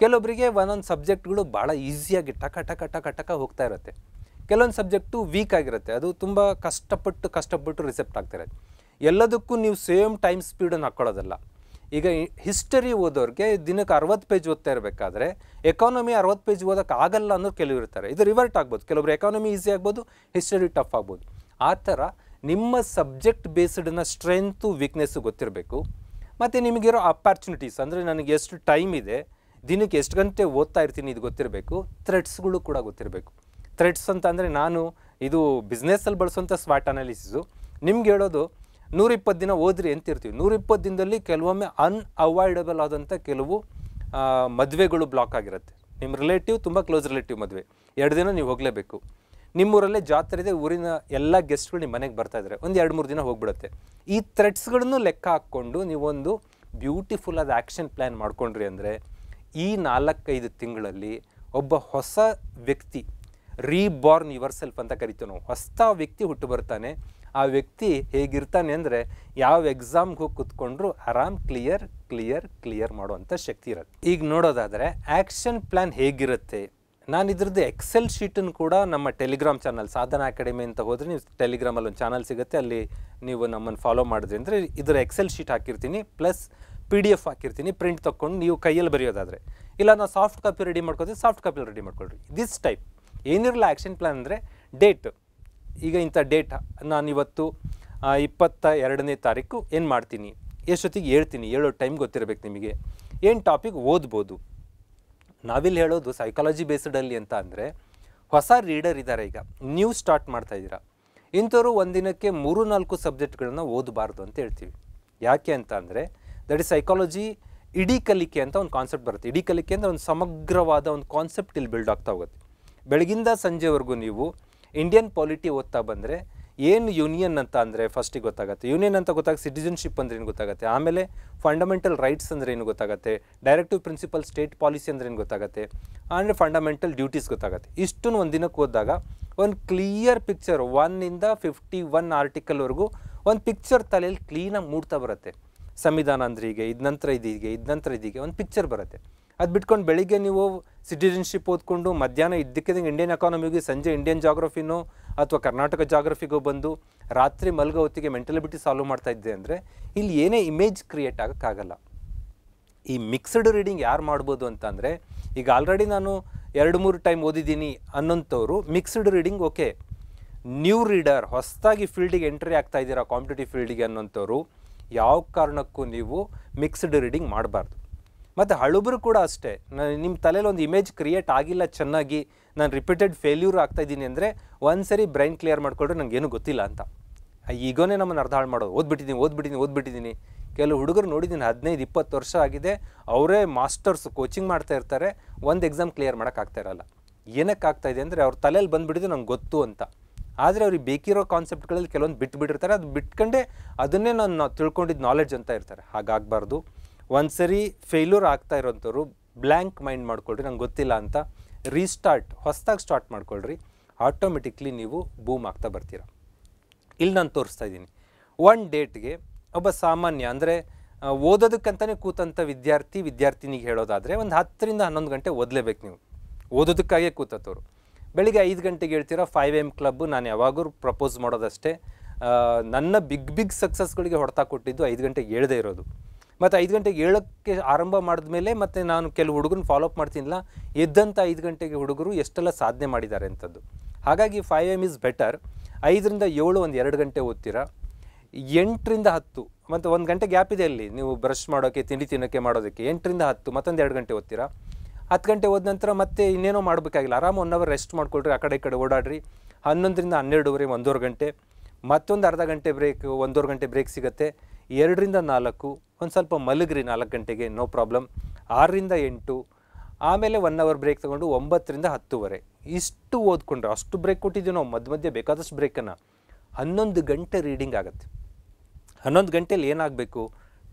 ಕೆಲವೊಬ್ಬರಿಗೆ ಒಂದೊಂದು ಸಬ್ಜೆಕ್ಟ್ಗಳು ಭಾಳ ಈಸಿಯಾಗಿ ಟಕ ಟಕ ಟಕ ಟಕ ಹೋಗ್ತಾ ಇರುತ್ತೆ ಕೆಲವೊಂದು ಸಬ್ಜೆಕ್ಟು ವೀಕ್ ಆಗಿರುತ್ತೆ ಅದು ತುಂಬ ಕಷ್ಟಪಟ್ಟು ಕಷ್ಟಪಟ್ಟು ರಿಸೆಪ್ಟ್ ಆಗ್ತಾ ಎಲ್ಲದಕ್ಕೂ ನೀವು ಸೇಮ್ ಟೈಮ್ ಸ್ಪೀಡನ್ನು ಹಾಕ್ಕೊಳ್ಳೋದಲ್ಲ ಈಗ ಹಿಸ್ಟರಿ ಓದೋರಿಗೆ ದಿನಕ್ಕೆ ಅರವತ್ತು ಪೇಜ್ ಓದ್ತಾ ಇರಬೇಕಾದ್ರೆ ಎಕಾನಮಿ ಅರವತ್ತು ಪೇಜ್ ಓದೋಕ್ಕಾಗಲ್ಲ ಅನ್ನೋ ಕೆಲವರು ಇರ್ತಾರೆ ಇದು ರಿವರ್ಟ್ ಆಗ್ಬೋದು ಕೆಲವರು ಎಕಾನಮಿ ಈಸಿ ಆಗ್ಬೋದು ಹಿಸ್ಟರಿ ಟಫ್ ಆಗ್ಬೋದು ಆ ಥರ ನಿಮ್ಮ ಸಬ್ಜೆಕ್ಟ್ ಬೇಸ್ಡ್ನ ಸ್ಟ್ರೆಂತು ವೀಕ್ನೆಸ್ಸು ಗೊತ್ತಿರಬೇಕು ಮತ್ತು ನಿಮಗಿರೋ ಅಪಾರ್ಚುನಿಟೀಸ್ ಅಂದರೆ ನನಗೆ ಎಷ್ಟು ಟೈಮ್ ಇದೆ ದಿನಕ್ಕೆ ಎಷ್ಟು ಗಂಟೆ ಓದ್ತಾ ಇರ್ತೀನಿ ಇದು ಗೊತ್ತಿರಬೇಕು ಥ್ರೆಡ್ಸ್ಗಳು ಕೂಡ ಗೊತ್ತಿರಬೇಕು ಥ್ರೆಡ್ಸ್ ಅಂತ ಅಂದರೆ ನಾನು ಇದು ಬಿಸ್ನೆಸ್ಸಲ್ಲಿ ಬಳಸುವಂಥ ಸ್ವಾಟ್ ಅನಾಲಿಸು ನಿಮ್ಗೆ ಹೇಳೋದು ನೂರಿಪ್ಪತ್ತು ದಿನ ಓದ್ರಿ ಅಂತಿರ್ತೀವಿ ನೂರಿಪ್ಪತ್ತು ದಿನದಲ್ಲಿ ಕೆಲವೊಮ್ಮೆ ಅನ್ಅವಾಯ್ಡಬಲ್ ಆದಂಥ ಕೆಲವು ಮದುವೆಗಳು ಬ್ಲಾಕ್ ಆಗಿರುತ್ತೆ ನಿಮ್ಮ ರಿಲೇಟಿವ್ ತುಂಬ ಕ್ಲೋಸ್ ರಿಲೇಟಿವ್ ಮದುವೆ ಎರಡು ದಿನ ನೀವು ಹೋಗಲೇಬೇಕು ನಿಮ್ಮೂರಲ್ಲೇ ಜಾತ್ರೆ ಇದೆ ಊರಿನ ಎಲ್ಲ ಗೆಸ್ಟ್ಗಳು ನಿಮ್ಮ ಮನೆಗೆ ಬರ್ತಾ ಇದ್ದಾರೆ ಒಂದು ಎರಡು ಮೂರು ದಿನ ಹೋಗ್ಬಿಡುತ್ತೆ ಈ ಥ್ರೆಟ್ಸ್ಗಳನ್ನು ಲೆಕ್ಕ ಹಾಕ್ಕೊಂಡು ನೀವೊಂದು ಬ್ಯೂಟಿಫುಲ್ ಆದ ಆ್ಯಕ್ಷನ್ ಪ್ಲ್ಯಾನ್ ಮಾಡ್ಕೊಂಡ್ರಿ ಅಂದರೆ ಈ ನಾಲ್ಕೈದು ತಿಂಗಳಲ್ಲಿ ಒಬ್ಬ ಹೊಸ ವ್ಯಕ್ತಿ ರೀಬಾರ್ನ್ ಯುವರ್ ಸೆಲ್ಫ್ ಅಂತ ಕರಿತೀವಿ ನಾವು ಹೊಸ ವ್ಯಕ್ತಿ ಹುಟ್ಟು ಬರ್ತಾನೆ ಆ ವ್ಯಕ್ತಿ ಹೇಗಿರ್ತಾನೆ ಅಂದರೆ ಯಾವ ಎಕ್ಸಾಮ್ಗೂ ಕೂತ್ಕೊಂಡ್ರು ಆರಾಮ್ ಕ್ಲಿಯರ್ ಕ್ಲಿಯರ್ ಕ್ಲಿಯರ್ ಮಾಡುವಂಥ ಶಕ್ತಿ ಇರುತ್ತೆ ಈಗ ನೋಡೋದಾದರೆ ಆ್ಯಕ್ಷನ್ ಪ್ಲ್ಯಾನ್ ಹೇಗಿರುತ್ತೆ ನಾನು ಇದ್ರದ್ದು ಎಕ್ಸೆಲ್ ಶೀಟನ್ನು ಕೂಡ ನಮ್ಮ ಟೆಲಿಗ್ರಾಮ್ ಚಾನಲ್ ಸಾಧನಾ ಅಕಾಡೆಮಿ ಅಂತ ಹೋದರೆ ನೀವು ಟೆಲಿಗ್ರಾಮಲ್ಲಿ ಒಂದು ಚಾನಲ್ ಸಿಗುತ್ತೆ ಅಲ್ಲಿ ನೀವು ನಮ್ಮನ್ನು ಫಾಲೋ ಮಾಡಿದ್ರಿ ಅಂದರೆ ಇದರ ಎಕ್ಸೆಲ್ ಶೀಟ್ ಹಾಕಿರ್ತೀನಿ ಪ್ಲಸ್ ಪಿ ಡಿ ಎಫ್ ಹಾಕಿರ್ತೀನಿ ಪ್ರಿಂಟ್ ತೊಗೊಂಡು ನೀವು ಕೈಯಲ್ಲಿ ಬರೆಯೋದಾದರೆ ಇಲ್ಲ ನಾವು ಸಾಫ್ಟ್ ಕಾಪಿ ರೆಡಿ ಮಾಡ್ಕೊತೀವಿ ಸಾಫ್ಟ್ ಕಾಪಿ ರೆಡಿ ಮಾಡ್ಕೊಳ್ರಿ ದಿಸ್ ಟೈಪ್ ಏನಿರಲ್ಲ ಆ್ಯಕ್ಷನ್ ಪ್ಲ್ಯಾನ್ ಅಂದರೆ ಡೇಟ್ ಈಗ ಇಂಥ ಡೇಟ್ ನಾನಿವತ್ತು ಇಪ್ಪತ್ತ ಎರಡನೇ ತಾರೀಕು ಏನು ಮಾಡ್ತೀನಿ ಎಷ್ಟೊತ್ತಿಗೆ ಹೇಳ್ತೀನಿ ಹೇಳೋ ಟೈಮ್ ಗೊತ್ತಿರಬೇಕು ನಿಮಗೆ ಏನು ಟಾಪಿಕ್ ಓದ್ಬೋದು ನಾವಿಲ್ಲಿ ಹೇಳೋದು ಸೈಕಾಲಜಿ ಬೇಸ್ಡಲ್ಲಿ ಅಂತ ಅಂದರೆ ಹೊಸ ರೀಡರ್ ಇದ್ದಾರೆ ಈಗ ನ್ಯೂ ಸ್ಟಾರ್ಟ್ ಮಾಡ್ತಾ ಇದ್ದೀರಾ ಇಂಥವರು ಒಂದಿನಕ್ಕೆ ಮೂರು ನಾಲ್ಕು ಸಬ್ಜೆಕ್ಟ್ಗಳನ್ನು ಓದಬಾರ್ದು ಅಂತ ಹೇಳ್ತೀವಿ ಯಾಕೆ ಅಂತ ಅಂದರೆ ದಟ್ ಈಸ್ ಸೈಕಾಲಜಿ ಇಡೀ ಕಲಿಕೆ ಅಂತ ಒಂದು ಕಾನ್ಸೆಪ್ಟ್ ಬರುತ್ತೆ ಇಡೀ ಕಲಿಕೆ ಅಂದರೆ ಒಂದು ಸಮಗ್ರವಾದ ಒಂದು ಕಾನ್ಸೆಪ್ಟ್ ಇಲ್ಲಿ ಬಿಲ್ಡ್ ಆಗ್ತಾ ಹೋಗುತ್ತೆ ಬೆಳಗಿಂದ ಸಂಜೆವರೆಗೂ ನೀವು ಇಂಡಿಯನ್ ಪಾಲಿಟಿ ಓದ್ತಾ ಬಂದರೆ ಏನು ಯೂನಿಯನ್ ಅಂತ ಅಂದರೆ ಫಸ್ಟಿಗೆ ಗೊತ್ತಾಗುತ್ತೆ ಯೂನಿಯನ್ ಅಂತ ಗೊತ್ತಾಗ ಸಿಟಿಜನ್ಶಿಪ್ ಅಂದ್ರೆ ಏನು ಗೊತ್ತಾಗುತ್ತೆ ಆಮೇಲೆ ಫಂಡಮೆಂಟಲ್ ರೈಟ್ಸ್ ಅಂದರೆ ಏನು ಗೊತ್ತಾಗುತ್ತೆ ಡೈರೆಕ್ಟಿವ್ ಪ್ರಿನ್ಸಿಪಲ್ ಸ್ಟೇಟ್ ಪಾಲಿಸಿ ಅಂದರೆ ಏನು ಗೊತ್ತಾಗುತ್ತೆ ಆಮೇಲೆ ಫಂಡಮೆಂಟಲ್ ಡ್ಯೂಟೀಸ್ ಗೊತ್ತಾಗುತ್ತೆ ಇಷ್ಟನ್ನು ಒಂದು ದಿನಕ್ಕೆ ಓದಿದಾಗ ಒಂದು ಕ್ಲಿಯರ್ ಪಿಕ್ಚರ್ ಒನ್ನಿಂದ ಫಿಫ್ಟಿ ಒನ್ ಆರ್ಟಿಕಲ್ವರೆಗೂ ಒಂದು ಪಿಕ್ಚರ್ ತಲೆಯಲ್ಲಿ ಕ್ಲೀನಾಗಿ ಮೂಡ್ತಾ ಬರುತ್ತೆ ಸಂವಿಧಾನ ಅಂದ್ರೆ ಹೀಗೆ ಇದ ನಂತರ ಇದೀಗೆ ಇದ ನಂತರ ಇದೀಗೆ ಒಂದು ಪಿಕ್ಚರ್ ಬರುತ್ತೆ ಅದು ಬಿಟ್ಕೊಂಡು ಬೆಳಿಗ್ಗೆ ನೀವು ಸಿಟಿಜನ್ಶಿಪ್ ಓದ್ಕೊಂಡು ಮಧ್ಯಾಹ್ನ ಇದ್ದಕ್ಕಿದ್ದಂಗೆ ಇಂಡಿಯನ್ ಎಕಾನಮಿಗೆ ಸಂಜೆ ಇಂಡಿಯನ್ ಜಾಗ್ರಫಿನೋ ಅಥವಾ ಕರ್ನಾಟಕ ಜಾಗ್ರಫಿಗೋ ಬಂದು ರಾತ್ರಿ ಮಲ್ಗೋ ಹೊತ್ತಿಗೆ ಮೆಂಟಲಿಬಿಟಿ ಸಾಲ್ವ್ ಮಾಡ್ತಾ ಇದ್ದೆ ಅಂದರೆ ಇಲ್ಲಿ ಏನೇ ಇಮೇಜ್ ಕ್ರಿಯೇಟ್ ಆಗೋಕ್ಕಾಗಲ್ಲ ಈ ಮಿಕ್ಸ್ಡ್ ರೀಡಿಂಗ್ ಯಾರು ಮಾಡ್ಬೋದು ಅಂತಂದರೆ ಈಗ ಆಲ್ರೆಡಿ ನಾನು ಎರಡು ಮೂರು ಟೈಮ್ ಓದಿದ್ದೀನಿ ಅನ್ನೋಂಥವ್ರು mixed reading okay new reader ಹೊಸದಾಗಿ ಫೀಲ್ಡಿಗೆ ಎಂಟ್ರಿ ಆಗ್ತಾ ಇದ್ದೀರಾ ಕಾಂಪಿಟೇಟಿವ್ ಫೀಲ್ಡಿಗೆ ಅನ್ನೋಂಥವ್ರು ಯಾವ ಕಾರಣಕ್ಕೂ ನೀವು ಮಿಕ್ಸ್ಡ್ ರೀಡಿಂಗ್ ಮಾಡಬಾರ್ದು ಮತ್ತು ಹಳುಬರು ಕೂಡ ಅಷ್ಟೇ ನಿಮ್ಮ ತಲೆಯಲ್ಲಿ ಒಂದು ಇಮೇಜ್ ಕ್ರಿಯೇಟ್ ಆಗಿಲ್ಲ ಚೆನ್ನಾಗಿ ನಾನು ರಿಪೀಟೆಡ್ ಫೇಲ್ಯೂರ್ ಆಗ್ತಾಯಿದ್ದೀನಿ ಅಂದರೆ ಒಂದು ಸರಿ ಬ್ರೈನ್ ಕ್ಲಿಯರ್ ಮಾಡಿಕೊಂಡ್ರೆ ನನಗೇನು ಗೊತ್ತಿಲ್ಲ ಅಂತ ಈಗೋನೇ ನಮ್ಮನ್ನು ಅರ್ಧ ಹಾಳು ಮಾಡೋದು ಓದ್ಬಿಟ್ಟಿದ್ದೀನಿ ಓದ್ಬಿಟ್ಟಿದ್ದೀನಿ ಓದ್ಬಿಟ್ಟಿದ್ದೀನಿ ಕೆಲವು ಹುಡುಗರು ನೋಡಿದ್ದೀನಿ ಹದಿನೈದು ಇಪ್ಪತ್ತು ವರ್ಷ ಆಗಿದೆ ಅವರೇ ಮಾಸ್ಟರ್ಸ್ ಕೋಚಿಂಗ್ ಮಾಡ್ತಾ ಇರ್ತಾರೆ ಒಂದು ಎಕ್ಸಾಮ್ ಕ್ಲಿಯರ್ ಮಾಡೋಕ್ಕಾಗ್ತಾ ಇರಲ್ಲ ಏನಕ್ಕೆ ಇದೆ ಅಂದರೆ ಅವ್ರ ತಲೆಯಲ್ಲಿ ಬಂದುಬಿಟ್ಟಿದ್ದು ನಂಗೆ ಗೊತ್ತು ಅಂತ ಆದರೆ ಅವ್ರಿಗೆ ಬೇಕಿರೋ ಕಾನ್ಸೆಪ್ಟ್ಗಳಲ್ಲಿ ಕೆಲವೊಂದು ಬಿಟ್ಟುಬಿಟ್ಟಿರ್ತಾರೆ ಅದು ಬಿಟ್ಕೊಂಡೆ ಅದನ್ನೇ ನಾನು ತಿಳ್ಕೊಂಡಿದ್ದು ನಾಲೆಡ್ಜ್ ಅಂತ ಇರ್ತಾರೆ ಹಾಗಾಗಬಾರ್ದು ಒಂದು ಸರಿ ಫೇಲ್ಯೂರ್ ಆಗ್ತಾ ಇರೋಂಥವ್ರು ಬ್ಲ್ಯಾಂಕ್ ಮೈಂಡ್ ಮಾಡ್ಕೊಳ್ರಿ ನಂಗೆ ಗೊತ್ತಿಲ್ಲ ಅಂತ ರೀಸ್ಟಾರ್ಟ್ ಹೊಸದಾಗಿ ಸ್ಟಾರ್ಟ್ ಮಾಡ್ಕೊಳ್ರಿ ಆಟೋಮೆಟಿಕ್ಲಿ ನೀವು ಬೂಮ್ ಆಗ್ತಾ ಬರ್ತೀರ ಇಲ್ಲಿ ನಾನು ತೋರಿಸ್ತಾ ಇದ್ದೀನಿ ಒನ್ ಡೇಟ್ಗೆ ಒಬ್ಬ ಸಾಮಾನ್ಯ ಅಂದರೆ ಓದೋದಕ್ಕಂತಲೇ ಕೂತಂಥ ವಿದ್ಯಾರ್ಥಿ ವಿದ್ಯಾರ್ಥಿನಿಗೆ ಹೇಳೋದಾದರೆ ಒಂದು ಹತ್ತರಿಂದ ಹನ್ನೊಂದು ಗಂಟೆ ಓದಲೇಬೇಕು ನೀವು ಓದೋದಕ್ಕಾಗೇ ಕೂತತ್ತವರು ಬೆಳಿಗ್ಗೆ ಐದು ಗಂಟೆಗೆ ಹೇಳ್ತೀರ ಫೈವ್ ಎಮ್ ಕ್ಲಬ್ ನಾನು ಯಾವಾಗೂ ಪ್ರಪೋಸ್ ಮಾಡೋದಷ್ಟೇ ನನ್ನ ಬಿಗ್ ಬಿಗ್ ಸಕ್ಸಸ್ಗಳಿಗೆ ಹೊಡೆತ ಕೊಟ್ಟಿದ್ದು ಐದು ಗಂಟೆಗೆ ಹೇಳ್ದೇ ಇರೋದು ಮತ್ತು ಐದು ಗಂಟೆಗೆ ಏಳಕ್ಕೆ ಆರಂಭ ಮಾಡಿದ್ಮೇಲೆ ಮತ್ತು ನಾನು ಕೆಲವು ಹುಡುಗರನ್ನ ಫಾಲೋಅಪ್ ಮಾಡ್ತೀನಿಲ್ಲ ಎದ್ದಂಥ ಐದು ಗಂಟೆಗೆ ಹುಡುಗರು ಎಷ್ಟೆಲ್ಲ ಸಾಧನೆ ಮಾಡಿದ್ದಾರೆ ಅಂಥದ್ದು ಹಾಗಾಗಿ ಫೈವ್ ಎಮ್ ಇಸ್ ಬೆಟರ್ ಐದರಿಂದ ಏಳು ಒಂದು ಎರಡು ಗಂಟೆ ಓದ್ತೀರಾ ಎಂಟರಿಂದ ಹತ್ತು ಮತ್ತು ಒಂದು ಗಂಟೆ ಗ್ಯಾಪ್ ಇದೆ ಅಲ್ಲಿ ನೀವು ಬ್ರಷ್ ಮಾಡೋಕ್ಕೆ ತಿಂಡಿ ತಿನ್ನೋಕ್ಕೆ ಮಾಡೋದಕ್ಕೆ ಎಂಟರಿಂದ ಹತ್ತು ಮತ್ತೊಂದು ಎರಡು ಗಂಟೆ ಓದ್ತೀರಾ ಹತ್ತು ಗಂಟೆ ಹೋದ ನಂತರ ಮತ್ತೆ ಇನ್ನೇನೋ ಮಾಡಬೇಕಾಗಿಲ್ಲ ಆರಾಮ್ ಒನ್ ಅವರ್ ರೆಸ್ಟ್ ಮಾಡ್ಕೊಳ್ರಿ ಆ ಕಡೆ ಈ ಕಡೆ ಓಡಾಡ್ರಿ ಹನ್ನೊಂದರಿಂದ ಹನ್ನೆರಡುವರೆ ಒಂದೂವರೆ ಗಂಟೆ ಮತ್ತೊಂದು ಅರ್ಧ ಗಂಟೆ ಬ್ರೇಕ್ ಒಂದೂವರೆ ಗಂಟೆ ಬ್ರೇಕ್ ಸಿಗುತ್ತೆ ಎರಡರಿಂದ ನಾಲ್ಕು ಒಂದು ಸ್ವಲ್ಪ ಮಲಗ್ರಿ ನಾಲ್ಕು ಗಂಟೆಗೆ ನೋ ಪ್ರಾಬ್ಲಮ್ ಆರರಿಂದ ಎಂಟು ಆಮೇಲೆ ಒನ್ ಅವರ್ ಬ್ರೇಕ್ ತಗೊಂಡು ಒಂಬತ್ತರಿಂದ ಹತ್ತುವರೆ ಇಷ್ಟು ಓದ್ಕೊಂಡ್ರೆ ಅಷ್ಟು ಬ್ರೇಕ್ ಕೊಟ್ಟಿದ್ದೀವಿ ನಾವು ಮಧ್ಯ ಮಧ್ಯೆ ಬೇಕಾದಷ್ಟು ಬ್ರೇಕನ್ನು ಹನ್ನೊಂದು ಗಂಟೆ ರೀಡಿಂಗ್ ಆಗುತ್ತೆ ಹನ್ನೊಂದು ಗಂಟೇಲಿ ಏನಾಗಬೇಕು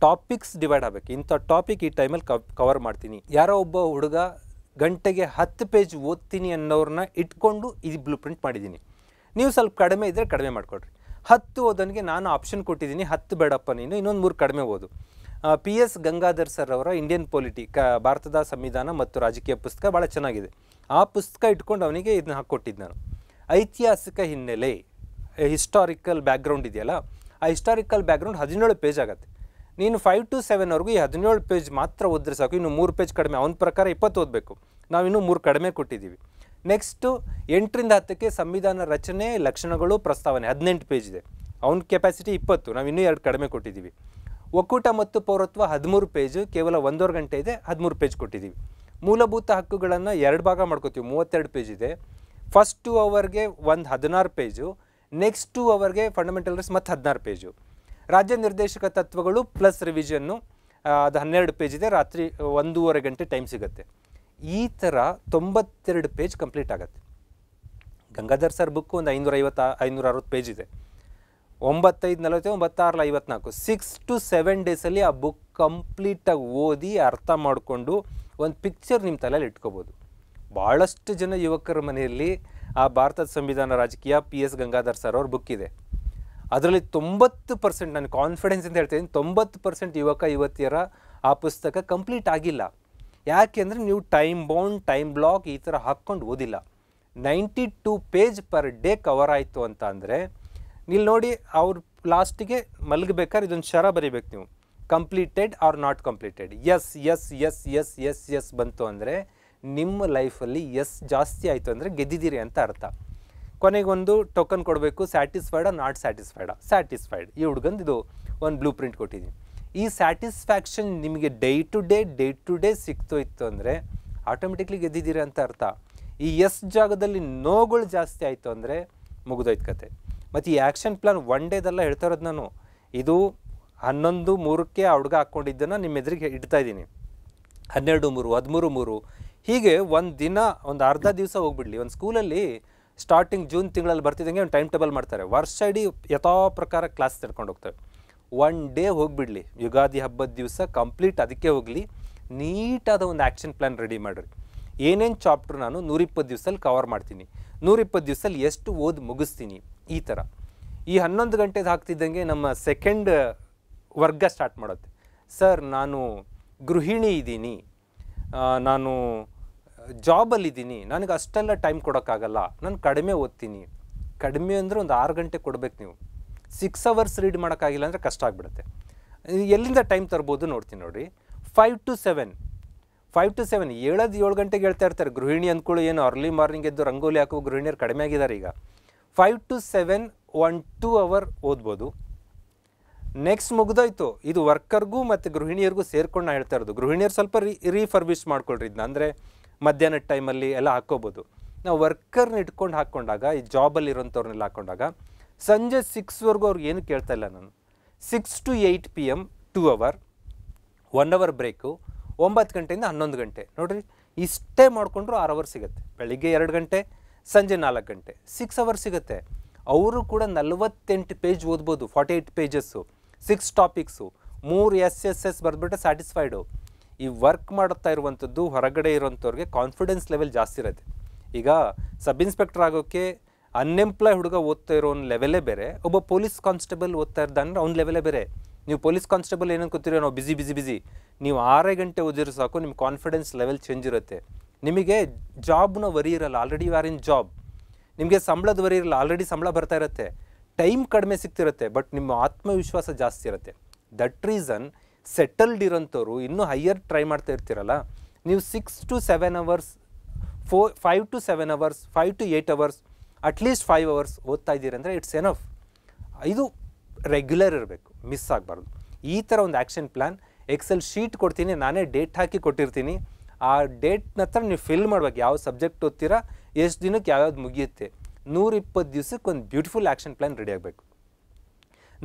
ಟಾಪಿಕ್ಸ್ ಡಿವೈಡ್ ಆಗಬೇಕು ಇಂಥ ಟಾಪಿಕ್ ಈ ಟೈಮಲ್ಲಿ ಕವರ್ ಮಾಡ್ತೀನಿ ಯಾರೋ ಒಬ್ಬ ಹುಡುಗ ಗಂಟೆಗೆ ಹತ್ತು ಪೇಜ್ ಓದ್ತೀನಿ ಅನ್ನೋರನ್ನ ಇಟ್ಕೊಂಡು ಇದು ಬ್ಲೂ ಪ್ರಿಂಟ್ ಮಾಡಿದ್ದೀನಿ ನೀವು ಸ್ವಲ್ಪ ಕಡಿಮೆ ಇದ್ದರೆ ಕಡಿಮೆ ಮಾಡಿಕೊಡ್ರಿ ಹತ್ತು ಓದೋನಿಗೆ ನಾನು ಆಪ್ಷನ್ ಕೊಟ್ಟಿದ್ದೀನಿ ಹತ್ತು ಬೇಡಪ್ಪ ನೀನು ಇನ್ನೊಂದು ಮೂರು ಕಡಿಮೆ ಓದು ಪಿ ಎಸ್ ಗಂಗಾಧರ್ ಸರ್ ಅವರ ಇಂಡಿಯನ್ ಪೊಲಿಟಿ ಕ ಭಾರತದ ಸಂವಿಧಾನ ಮತ್ತು ರಾಜಕೀಯ ಪುಸ್ತಕ ಭಾಳ ಚೆನ್ನಾಗಿದೆ ಆ ಪುಸ್ತಕ ಇಟ್ಕೊಂಡು ಅವನಿಗೆ ಇದನ್ನ ಹಾಕ್ಕೊಟ್ಟಿದ್ದೆ ನಾನು ಐತಿಹಾಸಿಕ ಹಿನ್ನೆಲೆ ಹಿಸ್ಟಾರಿಕಲ್ ಬ್ಯಾಕ್ಗ್ರೌಂಡ್ ಇದೆಯಲ್ಲ ಆ ಹಿಸ್ಟಾರಿಕಲ್ ಬ್ಯಾಕ್ಗ್ರೌಂಡ್ ಹದಿನೇಳು ಪೇಜ್ ಆಗುತ್ತೆ ನೀನು ಫೈವ್ ಟು ಸೆವೆನ್ ವರೆಗೂ ಈ ಹದಿನೇಳು ಪೇಜ್ ಮಾತ್ರ ಓದ್ರೆ ಸಾಕು ಇನ್ನು ಮೂರು ಪೇಜ್ ಕಡಿಮೆ ಅವನ ಪ್ರಕಾರ ಇಪ್ಪತ್ತು ಓದಬೇಕು ಇನ್ನೂ ಮೂರು ಕಡಿಮೆ ಕೊಟ್ಟಿದ್ದೀವಿ ನೆಕ್ಸ್ಟು ಎಂಟರಿಂದ ಹತ್ತಕ್ಕೆ ಸಂವಿಧಾನ ರಚನೆ ಲಕ್ಷಣಗಳು ಪ್ರಸ್ತಾವನೆ ಹದಿನೆಂಟು ಪೇಜ್ ಇದೆ ಅವ್ನ ಕೆಪಾಸಿಟಿ ಇಪ್ಪತ್ತು ನಾವು ಇನ್ನೂ ಎರಡು ಕಡಿಮೆ ಕೊಟ್ಟಿದ್ದೀವಿ ಒಕ್ಕೂಟ ಮತ್ತು ಪೌರತ್ವ ಹದಿಮೂರು ಪೇಜು ಕೇವಲ ಒಂದೂವರೆ ಗಂಟೆ ಇದೆ ಹದಿಮೂರು ಪೇಜ್ ಕೊಟ್ಟಿದ್ದೀವಿ ಮೂಲಭೂತ ಹಕ್ಕುಗಳನ್ನು ಎರಡು ಭಾಗ ಮಾಡ್ಕೋತೀವಿ ಮೂವತ್ತೆರಡು ಪೇಜ್ ಇದೆ ಫಸ್ಟ್ ಟು ಅವರ್ಗೆ ಒಂದು ಹದಿನಾರು ಪೇಜು ನೆಕ್ಸ್ಟ್ ಟು ಅವರ್ಗೆ ಫಂಡಮೆಂಟಲ್ ರೈಟ್ಸ್ ಮತ್ತು ಹದಿನಾರು ಪೇಜು ರಾಜ್ಯ ನಿರ್ದೇಶಕ ತತ್ವಗಳು ಪ್ಲಸ್ ರಿವಿಷನ್ನು ಅದು ಹನ್ನೆರಡು ಪೇಜ್ ಇದೆ ರಾತ್ರಿ ಒಂದೂವರೆ ಗಂಟೆ ಟೈಮ್ ಸಿಗುತ್ತೆ ಈ ಥರ ತೊಂಬತ್ತೆರಡು ಪೇಜ್ ಕಂಪ್ಲೀಟ್ ಆಗುತ್ತೆ ಗಂಗಾಧರ್ ಸರ್ ಬುಕ್ ಒಂದು ಐನೂರ ಐವತ್ತ ಐನೂರ ಅರವತ್ತು ಪೇಜ್ ಇದೆ ಒಂಬತ್ತೈದು ನಲವತ್ತು ಒಂಬತ್ತಾರಲ್ಲ ಐವತ್ನಾಲ್ಕು ಸಿಕ್ಸ್ ಟು ಸೆವೆನ್ ಡೇಸಲ್ಲಿ ಆ ಬುಕ್ ಕಂಪ್ಲೀಟಾಗಿ ಓದಿ ಅರ್ಥ ಮಾಡಿಕೊಂಡು ಒಂದು ಪಿಕ್ಚರ್ ನಿಮ್ಮ ತಲೆಯಲ್ಲಿ ಇಟ್ಕೋಬೋದು ಭಾಳಷ್ಟು ಜನ ಯುವಕರ ಮನೆಯಲ್ಲಿ ಆ ಭಾರತದ ಸಂವಿಧಾನ ರಾಜಕೀಯ ಪಿ ಎಸ್ ಗಂಗಾಧರ್ ಸರ್ ಅವ್ರ ಬುಕ್ ಇದೆ ಅದರಲ್ಲಿ ತೊಂಬತ್ತು ಪರ್ಸೆಂಟ್ ನಾನು ಕಾನ್ಫಿಡೆನ್ಸ್ ಅಂತ ಹೇಳ್ತೀನಿ ತೊಂಬತ್ತು ಪರ್ಸೆಂಟ್ ಯುವಕ ಯುವತಿಯರ ಆ ಪುಸ್ತಕ ಕಂಪ್ಲೀಟ್ ಆಗಿಲ್ಲ ಯಾಕೆ ಅಂದರೆ ನೀವು ಟೈಮ್ ಬೌಂಡ್ ಟೈಮ್ ಬ್ಲಾಕ್ ಈ ಥರ ಹಾಕ್ಕೊಂಡು ಓದಿಲ್ಲ ninety two page per day cover ಆಯಿತು ಅಂತ ಅಂದರೆ ನೀವು ನೋಡಿ ಅವ್ರ ಲಾಸ್ಟಿಗೆ ಮಲಗಬೇಕಾದ್ರೆ ಇದೊಂದು ಶರ ಬರೀಬೇಕು ನೀವು completed or not completed S S S S S S ಬಂತು ಅಂದರೆ ನಿಮ್ಮ ಲೈಫಲ್ಲಿ ಎಸ್ ಜಾಸ್ತಿ ಆಯಿತು ಅಂದರೆ ಗೆದ್ದಿದ್ದೀರಿ ಅಂತ ಅರ್ಥ ಕೊನೆಗೊಂದು ಟೋಕನ್ ಕೊಡಬೇಕು ಸ್ಯಾಟಿಸ್ಫೈಡ ನಾಟ್ ಸ್ಯಾಟಿಸ್ಫೈಡ ಸ್ಯಾಟಿಸ್ಫೈಡ್ ಈ ಹುಡುಗಂದು ಇದು ಒಂದು ಬ್ಲೂ ಪ್ರಿಂಟ್ ಕೊಟ್ಟಿದ್ದೀನಿ ಈ ಸ್ಯಾಟಿಸ್ಫ್ಯಾಕ್ಷನ್ ನಿಮಗೆ day to day day to day ಸಿಕ್ತೋಯ್ತು ಅಂದರೆ ಆಟೋಮೆಟಿಕ್ಲಿ ಗೆದ್ದಿದ್ದೀರಿ ಅಂತ ಅರ್ಥ ಈ ಎಸ್ ಜಾಗದಲ್ಲಿ ನೋಗಳು ಜಾಸ್ತಿ ಆಯಿತು ಅಂದರೆ ಮುಗಿದೋಯ್ತು ಕತೆ ಮತ್ತು ಈ ಆ್ಯಕ್ಷನ್ ಪ್ಲಾನ್ ಒನ್ ಡೇದೆಲ್ಲ ಹೇಳ್ತಾ ಇರೋದು ನಾನು ಇದು ಹನ್ನೊಂದು ಮೂರಕ್ಕೆ ಆ ಹುಡುಗ ಹಾಕ್ಕೊಂಡಿದ್ದನ್ನು ನಿಮ್ಮ ಎದುರಿಗೆ ಇಡ್ತಾ ಇದ್ದೀನಿ ಹನ್ನೆರಡು ಮೂರು ಹದಿಮೂರು ಮೂರು ಹೀಗೆ ಒಂದು ದಿನ ಒಂದು ಅರ್ಧ ದಿವಸ ಹೋಗ್ಬಿಡ್ಲಿ ಒಂದು ಸ್ಕೂಲಲ್ಲಿ ಸ್ಟಾರ್ಟಿಂಗ್ ಜೂನ್ ತಿಂಗಳಲ್ಲಿ ಬರ್ತಿದ್ದಂಗೆ ಒಂದು ಟೈಮ್ ಟೇಬಲ್ ಮಾಡ್ತಾರೆ ವರ್ಷ ಇಡೀ ಯಥಾ ಪ್ರಕಾರ ಕ್ಲಾಸ್ ತಡ್ಕೊಂಡು ಹೋಗ್ತವೆ ಒನ್ ಡೇ ಹೋಗಿಬಿಡಲಿ ಯುಗಾದಿ ಹಬ್ಬದ ದಿವಸ ಕಂಪ್ಲೀಟ್ ಅದಕ್ಕೆ ಹೋಗಲಿ ನೀಟಾದ ಒಂದು ಆ್ಯಕ್ಷನ್ ಪ್ಲ್ಯಾನ್ ರೆಡಿ ಮಾಡಿರಿ ಏನೇನು ಚಾಪ್ಟ್ರ್ ನಾನು ನೂರಿಪ್ಪತ್ತು ದಿವ್ಸಲ್ಲಿ ಕವರ್ ಮಾಡ್ತೀನಿ ನೂರಿಪ್ಪತ್ತು ದಿವ್ಸಲ್ಲಿ ಎಷ್ಟು ಓದಿ ಮುಗಿಸ್ತೀನಿ ಈ ಥರ ಈ ಹನ್ನೊಂದು ಗಂಟೆದು ಹಾಕ್ತಿದ್ದಂಗೆ ನಮ್ಮ ಸೆಕೆಂಡ್ ವರ್ಗ ಸ್ಟಾರ್ಟ್ ಮಾಡುತ್ತೆ ಸರ್ ನಾನು ಗೃಹಿಣಿ ಇದ್ದೀನಿ ನಾನು ಜಾಬಲ್ಲಿದ್ದೀನಿ ನನಗೆ ಅಷ್ಟೆಲ್ಲ ಟೈಮ್ ಕೊಡೋಕ್ಕಾಗಲ್ಲ ನಾನು ಕಡಿಮೆ ಓದ್ತೀನಿ ಕಡಿಮೆ ಅಂದರೆ ಒಂದು ಆರು ಗಂಟೆ ಕೊಡಬೇಕು ನೀವು ಸಿಕ್ಸ್ ಅವರ್ಸ್ ರೀಡ್ ಮಾಡೋಕ್ಕಾಗಿಲ್ಲ ಅಂದರೆ ಕಷ್ಟ ಆಗಿಬಿಡುತ್ತೆ ಎಲ್ಲಿಂದ ಟೈಮ್ ತರ್ಬೋದು ನೋಡ್ತೀನಿ ನೋಡಿರಿ five to seven five to seven ಏಳದು ಏಳು ಗಂಟೆಗೆ ಹೇಳ್ತಾ ಇರ್ತಾರೆ ಗೃಹಿಣಿ ಅಂದ್ಕೊಳ್ಳಿ ಏನು ಅರ್ಲಿ ಮಾರ್ನಿಂಗ್ ಎದ್ದು ರಂಗೋಲಿ ಹಾಕೋ ಗೃಹಿಣಿಯರು ಕಡಿಮೆ ಆಗಿದ್ದಾರೆ ಈಗ five to seven one two hour ಓದ್ಬೋದು ನೆಕ್ಸ್ಟ್ ಮುಗ್ದೋಯ್ತು ಇದು ವರ್ಕರ್ಗೂ ಮತ್ತು ಗೃಹಿಣಿಯರಿಗೂ ಸೇರ್ಕೊಂಡು ನಾ ಹೇಳ್ತಾ ಇರೋದು ಗೃಹಿಣಿಯರು ಸ್ವಲ್ಪ ರೀ ರೀಫರ್ಬಿಶ್ ಮಾಡ್ಕೊಳ್ರಿ ಇದನ್ನ ಅಂದರೆ ಮಧ್ಯಾಹ್ನದ ಟೈಮಲ್ಲಿ ಎಲ್ಲ ಹಾಕ್ಕೋಬೋದು ನಾವು ವರ್ಕರ್ನ ಇಟ್ಕೊಂಡು ಹಾಕ್ಕೊಂಡಾಗ ಈ ಜಾಬಲ್ಲಿ ಇರೋಂಥವ್ರನ್ನೆಲ್ಲ ಹಾಕ್ಕೊಂಡಾಗ ಸಂಜೆ ಸಿಕ್ಸ್ವರೆಗೂ ಅವ್ರಿಗೆ ಏನು ಕೇಳ್ತಾ ಇಲ್ಲ ನಾನು six to eight P M two hour one hour break ಒಂಬತ್ತು ಗಂಟೆಯಿಂದ ಹನ್ನೊಂದು ಗಂಟೆ ನೋಡಿರಿ ಇಷ್ಟೇ ಮಾಡಿಕೊಂಡ್ರು ಆರು ಅವರ್ ಸಿಗುತ್ತೆ ಬೆಳಿಗ್ಗೆ ಎರಡು ಗಂಟೆ ಸಂಜೆ ನಾಲ್ಕು ಗಂಟೆ ಸಿಕ್ಸ್ ಅವರ್ ಸಿಗುತ್ತೆ ಅವರು ಕೂಡ ನಲವತ್ತೆಂಟು ಪೇಜ್ ಓದ್ಬೋದು forty eight pages six topics ಮೂರು ಎಸ್ ಎಸ್ ಎಸ್ ಬರೆದ್ಬಿಟ್ಟು ಸ್ಯಾಟಿಸ್ಫೈಡು ಈ ವರ್ಕ್ ಮಾಡುತ್ತಾ ಇರುವಂಥದ್ದು ಹೊರಗಡೆ ಇರೋಂಥವ್ರಿಗೆ ಕಾನ್ಫಿಡೆನ್ಸ್ ಲೆವೆಲ್ ಜಾಸ್ತಿ ಇರುತ್ತೆ ಈಗ ಸಬ್ ಇನ್ಸ್ಪೆಕ್ಟರ್ ಆಗೋಕ್ಕೆ ಅನ್ಎಂಪ್ಲಾಯ್ ಹುಡುಗ ಓದ್ತಾ ಇರೋನ್ ಲೆವೆಲೇ ಬೇರೆ ಒಬ್ಬ ಪೊಲೀಸ್ ಕಾನ್ಸ್ಟೇಬಲ್ ಓದ್ತಾ ಇದ್ದಾನೆ ಅವ್ನ ಲೆವೆಲೇ ಬೇರೆ ನೀವು ಪೊಲೀಸ್ ಕಾನ್ಸ್ಟೇಬಲ್ ಏನೇನು ಕೂತಿರೋ ನಾವು ಬಿಸಿ ಬಿಸಿ ಬಿಸಿ ನೀವು ಆರೇ ಗಂಟೆ ಓದಿರೋ ಸಾಕು ನಿಮ್ಮ ಕಾನ್ಫಿಡೆನ್ಸ್ ಲೆವೆಲ್ ಚೇಂಜ್ ಇರುತ್ತೆ ನಿಮಗೆ ಜಾಬ್ನ ವರಿ ಇರಲ್ಲ already you are in job ನಿಮಗೆ ಸಂಬಳದ ವರಿ ಇರಲ್ಲ ಆಲ್ರೆಡಿ ಸಂಬಳ ಬರ್ತಾ ಇರುತ್ತೆ ಟೈಮ್ ಕಡಿಮೆ ಸಿಗ್ತಿರುತ್ತೆ ಬಟ್ ನಿಮ್ಮ ಆತ್ಮವಿಶ್ವಾಸ ಜಾಸ್ತಿ ಇರುತ್ತೆ ದಟ್ ರೀಸನ್ ಸೆಟಲ್ಡ್ ಇರೋಂಥವ್ರು ಇನ್ನೂ ಹೈಯರ್ ಟ್ರೈ ಮಾಡ್ತಾ ಇರ್ತೀರಲ್ಲ ನೀವು six to seven hours four five to seven hours five to eight hours at least five hours ಓದ್ತಾ ಇದ್ದೀರಂದರೆ ಇಟ್ಸ್ ಎನಫ್ ಇದು ರೆಗ್ಯುಲರ್ ಇರಬೇಕು ಮಿಸ್ ಆಗಬಾರ್ದು ಈ ಥರ ಒಂದು ಆ್ಯಕ್ಷನ್ ಪ್ಲ್ಯಾನ್ ಎಕ್ಸೆಲ್ ಶೀಟ್ ಕೊಡ್ತೀನಿ ನಾನೇ ಡೇಟ್ ಹಾಕಿ ಕೊಟ್ಟಿರ್ತೀನಿ ಆ ಡೇಟ್ನ ಹತ್ರ ನೀವು ಫಿಲ್ ಮಾಡ್ಬೇಕು ಯಾವ ಸಬ್ಜೆಕ್ಟ್ ಓದ್ತೀರಾ ಎಷ್ಟು ದಿನಕ್ಕೆ ಯಾವ್ಯಾವ್ದು ಮುಗಿಯುತ್ತೆ ನೂರಿಪ್ಪತ್ತು ದಿವ್ಸಕ್ಕೆ ಒಂದು ಬ್ಯೂಟಿಫುಲ್ ಆ್ಯಕ್ಷನ್ ಪ್ಲ್ಯಾನ್ ರೆಡಿ ಆಗಬೇಕು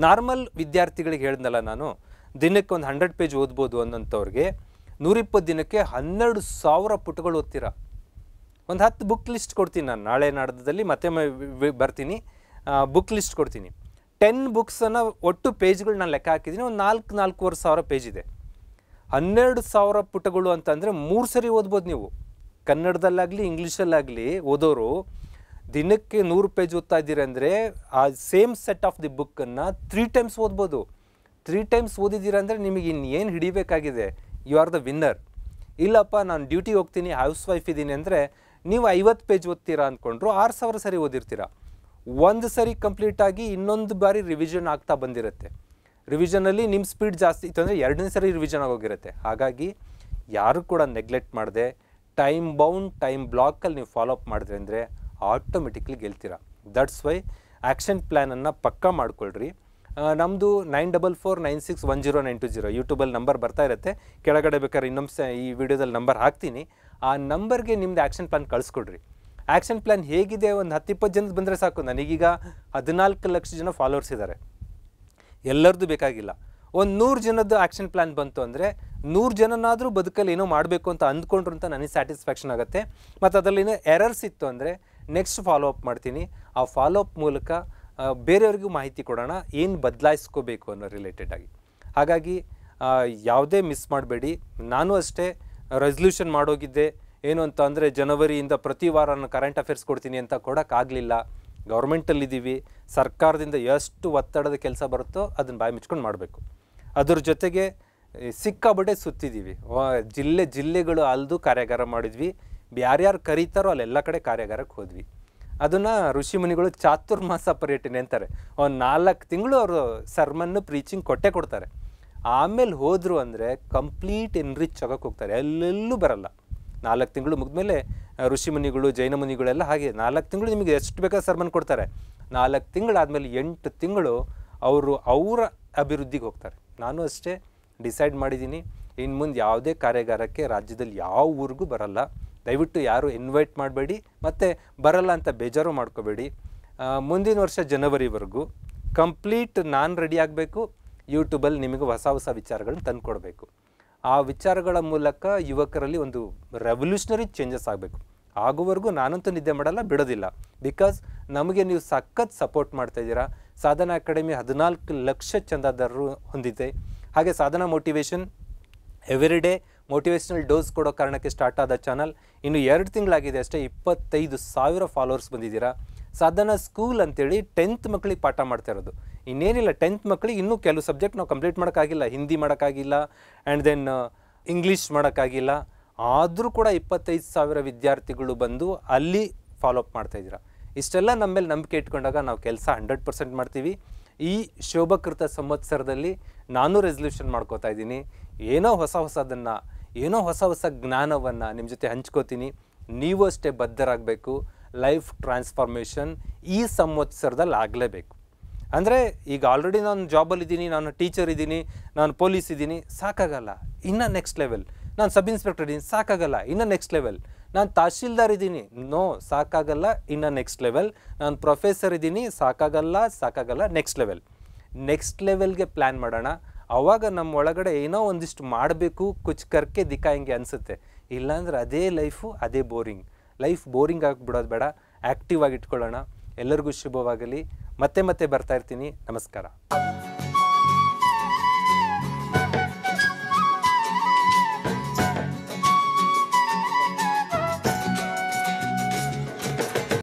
ನಾರ್ಮಲ್ ವಿದ್ಯಾರ್ಥಿಗಳಿಗೆ ಹೇಳ್ದಲ್ಲ ನಾನು ದಿನಕ್ಕೆ ಒಂದು ಹಂಡ್ರೆಡ್ ಪೇಜ್ ಓದ್ಬೋದು ಅನ್ನೋಂಥವ್ರಿಗೆ ನೂರಿಪ್ಪತ್ತು ದಿನಕ್ಕೆ ಹನ್ನೆರಡು ಸಾವಿರ ಪುಟಗಳು ಓದ್ತೀರಾ ಒಂದು ಹತ್ತು ಬುಕ್ ಲಿಸ್ಟ್ ಕೊಡ್ತೀನಿ ನಾನು ನಾಳೆ ನಾಡ್ದಲ್ಲಿ ಮತ್ತೆ ಬರ್ತೀನಿ ಬುಕ್ ಲಿಸ್ಟ್ ಕೊಡ್ತೀನಿ ಟೆನ್ ಬುಕ್ಸನ್ನು ಒಟ್ಟು ಪೇಜ್ಗಳು ನಾನು ಲೆಕ್ಕ ಹಾಕಿದ್ದೀನಿ ಒಂದು ನಾಲ್ಕು ನಾಲ್ಕೂವರೆ ಸಾವಿರ ಪೇಜ್ ಇದೆ ಹನ್ನೆರಡು ಸಾವಿರ ಪುಟಗಳು ಅಂತಂದರೆ ಮೂರು ಸರಿ ಓದ್ಬೋದು ನೀವು ಕನ್ನಡದಲ್ಲಾಗಲಿ ಇಂಗ್ಲೀಷಲ್ಲಾಗಲಿ ಓದೋರು ದಿನಕ್ಕೆ ನೂರು ಪೇಜ್ ಓದ್ತಾ ಇದ್ದೀರಂದರೆ ಆ ಸೇಮ್ ಸೆಟ್ ಆಫ್ ದಿ ಬುಕ್ಕನ್ನು ತ್ರೀ ಟೈಮ್ಸ್ ಓದ್ಬೋದು ತ್ರೀ ಟೈಮ್ಸ್ ಓದಿದ್ದೀರ ಅಂದರೆ ನಿಮಗೆ ಇನ್ನೇನು ಹಿಡಿಬೇಕಾಗಿದೆ ಯು ಆರ್ ದ ವಿನ್ನರ್ ಇಲ್ಲಪ್ಪ ನಾನು ಡ್ಯೂಟಿ ಹೋಗ್ತೀನಿ ಹೌಸ್ ವೈಫ್ ಇದ್ದೀನಿ ಅಂದರೆ ನೀವು ಐವತ್ತು ಪೇಜ್ ಓದ್ತೀರಾ ಅಂದ್ಕೊಂಡ್ರು ಆರು ಸಾವಿರ ಸರಿ ಓದಿರ್ತೀರಾ ಒಂದು ಸರಿ ಕಂಪ್ಲೀಟಾಗಿ ಇನ್ನೊಂದು ಬಾರಿ ರಿವಿಷನ್ ಆಗ್ತಾ ಬಂದಿರುತ್ತೆ ರಿವಿಷನಲ್ಲಿ ನಿಮ್ಮ ಸ್ಪೀಡ್ ಜಾಸ್ತಿ ಇತ್ತು ಅಂದರೆ ಎರಡನೇ ಸರಿ ರಿವಿಷನ್ ಆಗೋಗಿರುತ್ತೆ ಹಾಗಾಗಿ ಯಾರು ಕೂಡ ನೆಗ್ಲೆಕ್ಟ್ ಮಾಡದೆ ಟೈಮ್ ಬೌಂಡ್ ಟೈಮ್ ಬ್ಲಾಕಲ್ಲಿ ನೀವು ಫಾಲೋ ಅಪ್ ಮಾಡಿದ್ರೆ ಅಂದರೆ ಆಟೋಮೆಟಿಕ್ಲಿ ಗೆಲ್ತೀರಾ ದಟ್ಸ್ ವೈ ಆ್ಯಕ್ಷನ್ ಪ್ಲ್ಯಾನನ್ನು ಪಕ್ಕಾ ಮಾಡ್ಕೊಳ್ರಿ ನಮ್ಮದು nine double four nine six one zero nine two zero ಯೂಟ್ಯೂಬಲ್ಲಿ ನಂಬರ್ ಬರ್ತಾ ಇರುತ್ತೆ ಕೆಳಗಡೆ ಬೇಕಾದ್ರೆ ಇನ್ನೊಂದು ಈ ವಿಡಿಯೋದಲ್ಲಿ ನಂಬರ್ ಹಾಕ್ತೀನಿ ಆ ನಂಬರ್ಗೆ ನಿಮ್ದು ಆ್ಯಕ್ಷನ್ ಪ್ಲಾನ್ ಕಳಿಸ್ಕೊಡ್ರಿ ಆ್ಯಕ್ಷನ್ ಪ್ಲ್ಯಾನ್ ಹೇಗಿದೆ ಒಂದು ಹತ್ತು ಇಪ್ಪತ್ತು ಜನದ ಬಂದರೆ ಸಾಕು ನನಗೀಗ ಹದಿನಾಲ್ಕು ಲಕ್ಷ ಜನ ಫಾಲೋವರ್ಸ್ ಇದ್ದಾರೆ ಎಲ್ಲರದ್ದು ಬೇಕಾಗಿಲ್ಲ ಒಂದು ನೂರು ಜನದ್ದು ಆ್ಯಕ್ಷನ್ ಪ್ಲ್ಯಾನ್ ಬಂತು ಅಂದರೆ ನೂರು ಜನನಾದರೂ ಬದುಕಲ್ಲಿ ಏನೋ ಮಾಡಬೇಕು ಅಂತ ಅಂದ್ಕೊಂಡ್ರು ಅಂತ ನನಗೆ ಸ್ಯಾಟಿಸ್ಫ್ಯಾಕ್ಷನ್ ಆಗುತ್ತೆ ಮತ್ತು ಏನೋ ಎರರ್ಸ್ ಇತ್ತು ಅಂದರೆ ನೆಕ್ಸ್ಟ್ ಫಾಲೋ ಅಪ್ ಮಾಡ್ತೀನಿ ಆ ಫಾಲೋಅಪ್ ಮೂಲಕ ಬೇರೆಯವ್ರಿಗೂ ಮಾಹಿತಿ ಕೊಡೋಣ ಏನು ಬದಲಾಯಿಸ್ಕೋಬೇಕು ಅನ್ನೋ ರಿಲೇಟೆಡ್ ಆಗಿ ಹಾಗಾಗಿ ಯಾವುದೇ ಮಿಸ್ ಮಾಡಬೇಡಿ ನಾನು ಅಷ್ಟೇ ರೆಸಲ್ಯೂಷನ್ ಮಾಡೋಗಿದ್ದೆ ಏನು ಅಂತ ಅಂದರೆ ಜನವರಿಯಿಂದ ಪ್ರತಿ ವಾರ ಕರೆಂಟ್ ಅಫೇರ್ಸ್ ಕೊಡ್ತೀನಿ ಅಂತ ಕೊಡೋಕ್ಕಾಗಲಿಲ್ಲ ಗೌರ್ಮೆಂಟಲ್ಲಿದ್ದೀವಿ ಸರ್ಕಾರದಿಂದ ಎಷ್ಟು ಒತ್ತಡದ ಕೆಲಸ ಬರುತ್ತೋ ಅದನ್ನು ಬಾಯಿ ಮುಚ್ಕೊಂಡು ಮಾಡಬೇಕು ಅದ್ರ ಜೊತೆಗೆ ಸಿಕ್ಕಾಬಟ್ಟೆ ಸುತ್ತಿದ್ದೀವಿ ಜಿಲ್ಲೆ ಜಿಲ್ಲೆಗಳು ಅಲ್ದು ಕಾರ್ಯಾಗಾರ ಮಾಡಿದ್ವಿ ಯಾರ್ಯಾರು ಕರೀತಾರೋ ಅಲ್ಲೆಲ್ಲ ಕಡೆ ಕಾರ್ಯಾಗಾರಕ್ಕೆ ಹೋದ್ವಿ ಅದನ್ನು ಋಷಿಮುನಿಗಳು ಚಾತುರ್ಮಾಸ ಪರ್ಯಟನೆ ಅಂತಾರೆ ಒಂದು ನಾಲ್ಕು ತಿಂಗಳು ಅವರು ಸರ್ಮನ್ನು ಪ್ರೀಚಿಂಗ್ ಕೊಟ್ಟೆ ಕೊಡ್ತಾರೆ ಆಮೇಲೆ ಹೋದರು ಅಂದರೆ ಕಂಪ್ಲೀಟ್ ಎನ್ರಿಚ್ ಆಗೋಕ್ಕೆ ಹೋಗ್ತಾರೆ ಎಲ್ಲೆಲ್ಲೂ ಬರಲ್ಲ ನಾಲ್ಕು ತಿಂಗಳು ಮುಗಿದ್ಮೇಲೆ ಋಷಿಮುನಿಗಳು ಜೈನ ಮುನಿಗಳೆಲ್ಲ ಹಾಗೆ ನಾಲ್ಕು ತಿಂಗಳು ನಿಮಗೆ ಎಷ್ಟು ಬೇಕಾದ ಸರ್ಮನ್ ಕೊಡ್ತಾರೆ ನಾಲ್ಕು ಆದಮೇಲೆ ಎಂಟು ತಿಂಗಳು ಅವರು ಅವರ ಅಭಿವೃದ್ಧಿಗೆ ಹೋಗ್ತಾರೆ ನಾನು ಅಷ್ಟೇ ಡಿಸೈಡ್ ಮಾಡಿದ್ದೀನಿ ಇನ್ನು ಮುಂದೆ ಯಾವುದೇ ಕಾರ್ಯಾಗಾರಕ್ಕೆ ರಾಜ್ಯದಲ್ಲಿ ಯಾವ ಊರಿಗೂ ಬರಲ್ಲ ದಯವಿಟ್ಟು ಯಾರು ಇನ್ವೈಟ್ ಮಾಡಬೇಡಿ ಮತ್ತು ಬರಲ್ಲ ಅಂತ ಬೇಜಾರು ಮಾಡ್ಕೋಬೇಡಿ ಮುಂದಿನ ವರ್ಷ ಜನವರಿವರೆಗೂ ಕಂಪ್ಲೀಟ್ ನಾನು ರೆಡಿ ಆಗಬೇಕು ಯೂಟ್ಯೂಬಲ್ಲಿ ನಿಮಗೆ ಹೊಸ ಹೊಸ ವಿಚಾರಗಳನ್ನ ತಂದುಕೊಡ್ಬೇಕು ಆ ವಿಚಾರಗಳ ಮೂಲಕ ಯುವಕರಲ್ಲಿ ಒಂದು ರೆವಲ್ಯೂಷನರಿ ಚೇಂಜಸ್ ಆಗಬೇಕು ಆಗುವವರೆಗೂ ನಾನಂತೂ ನಿದ್ದೆ ಮಾಡಲ್ಲ ಬಿಡೋದಿಲ್ಲ ಬಿಕಾಸ್ ನಮಗೆ ನೀವು ಸಖತ್ ಸಪೋರ್ಟ್ ಮಾಡ್ತಾಯಿದ್ದೀರಾ ಸಾಧನಾ ಅಕಾಡೆಮಿ ಹದಿನಾಲ್ಕು ಲಕ್ಷ ಚಂದಾದಾರರು ಹೊಂದಿದೆ ಹಾಗೆ Sadhana motivation every day motivational dose ಕೊಡೋ ಕಾರಣಕ್ಕೆ ಸ್ಟಾರ್ಟ್ ಆದ ಚಾನಲ್ ಇನ್ನು ಎರಡು ತಿಂಗಳಾಗಿದೆ ಅಷ್ಟೇ ಇಪ್ಪತ್ತೈದು ಸಾವಿರ ಫಾಲೋವರ್ಸ್ ಬಂದಿದ್ದೀರಾ ಸಾಧನಾ ಸ್ಕೂಲ್ ಅಂತೇಳಿ ಟೆಂತ್ ಮಕ್ಕಳಿಗೆ ಪಾಠ ಮಾಡ್ತಾ ಇರೋದು ಇನ್ನೇನಿಲ್ಲ ಟೆಂತ್ ಮಕ್ಕಳಿಗೆ ಇನ್ನೂ ಕೆಲವು ಸಬ್ಜೆಕ್ಟ್ ನಾವು ಕಂಪ್ಲೀಟ್ ಮಾಡೋಕ್ಕಾಗಿಲ್ಲ ಹಿಂದಿ ಮಾಡೋಕ್ಕಾಗಿಲ್ಲ ಆ್ಯಂಡ್ ದೆನ್ ಇಂಗ್ಲೀಷ್ uh, ಮಾಡೋಕ್ಕಾಗಿಲ್ಲ ಆದರೂ ಕೂಡ ಇಪ್ಪತ್ತೈದು ಸಾವಿರ ವಿದ್ಯಾರ್ಥಿಗಳು ಬಂದು ಅಲ್ಲಿ ಫಾಲೋಅಪ್ ಮಾಡ್ತಾಯಿದ್ದೀರ ಇಷ್ಟೆಲ್ಲ ನಮ್ಮ ಮೇಲೆ ನಂಬಿಕೆ ಇಟ್ಕೊಂಡಾಗ ನಾವು ಕೆಲಸ ಹಂಡ್ರೆಡ್ ಪರ್ಸೆಂಟ್ ಮಾಡ್ತೀವಿ ಈ ಶೋಭಕೃತ ಸಂವತ್ಸರದಲ್ಲಿ ನಾನು ರೆಸಲ್ಯೂಷನ್ ಮಾಡ್ಕೋತಾ ಇದ್ದೀನಿ ಏನೋ ಹೊಸ ಹೊಸದನ್ನು ಏನೋ ಹೊಸ ಹೊಸ ಜ್ಞಾನವನ್ನು ನಿಮ್ಮ ಜೊತೆ ಹಂಚ್ಕೋತೀನಿ ನೀವು ಅಷ್ಟೇ ಬದ್ಧರಾಗಬೇಕು ಲೈಫ್ ಟ್ರಾನ್ಸ್ಫಾರ್ಮೇಷನ್ ಈ ಸಂವತ್ಸರದಲ್ಲಿ ಆಗಲೇಬೇಕು ಅಂದರೆ ಈಗ ಆಲ್ರೆಡಿ ನಾನು ಜಾಬಲ್ಲಿದ್ದೀನಿ ನಾನು ಟೀಚರ್ ಇದ್ದೀನಿ ನಾನು ಪೊಲೀಸ್ ಇದ್ದೀನಿ ಸಾಕಾಗಲ್ಲ ಇನ್ನು ನೆಕ್ಸ್ಟ್ ಲೆವೆಲ್ ನಾನು ಸಬ್ ಇನ್ಸ್ಪೆಕ್ಟರ್ ಇದ್ದೀನಿ ಸಾಕಾಗಲ್ಲ ಇನ್ನು ನೆಕ್ಸ್ಟ್ ಲೆವೆಲ್ ನಾನು ತಹಶೀಲ್ದಾರ್ ಇದ್ದೀನಿ ನೋ ಸಾಕಾಗಲ್ಲ ಇನ್ನು ನೆಕ್ಸ್ಟ್ ಲೆವೆಲ್ ನಾನು ಪ್ರೊಫೆಸರ್ ಇದ್ದೀನಿ ಸಾಕಾಗಲ್ಲ ಸಾಕಾಗಲ್ಲ ನೆಕ್ಸ್ಟ್ ಲೆವೆಲ್ ನೆಕ್ಸ್ಟ್ ಲೆವೆಲ್ಗೆ ಪ್ಲ್ಯಾನ್ ಮಾಡೋಣ ಆವಾಗ ನಮ್ಮ ಒಳಗಡೆ ಏನೋ ಒಂದಿಷ್ಟು ಮಾಡಬೇಕು ಕುಚ್ಕರ್ಕೆ ದಿಕ್ಕ ಹಿಂಗೆ ಅನಿಸುತ್ತೆ ಇಲ್ಲಾಂದ್ರೆ ಅದೇ ಲೈಫು ಅದೇ ಬೋರಿಂಗ್ ಲೈಫ್ ಬೋರಿಂಗ್ ಆಗಿಬಿಡೋದು ಬೇಡ ಆ್ಯಕ್ಟಿವ್ ಆಗಿ ಇಟ್ಕೊಳ್ಳೋಣ ಎಲ್ಲರಿಗೂ ಶುಭವಾಗಲಿ ಮತ್ತೆ ಮತ್ತೆ ಬರ್ತಾ ಇರ್ತೀನಿ ನಮಸ್ಕಾರ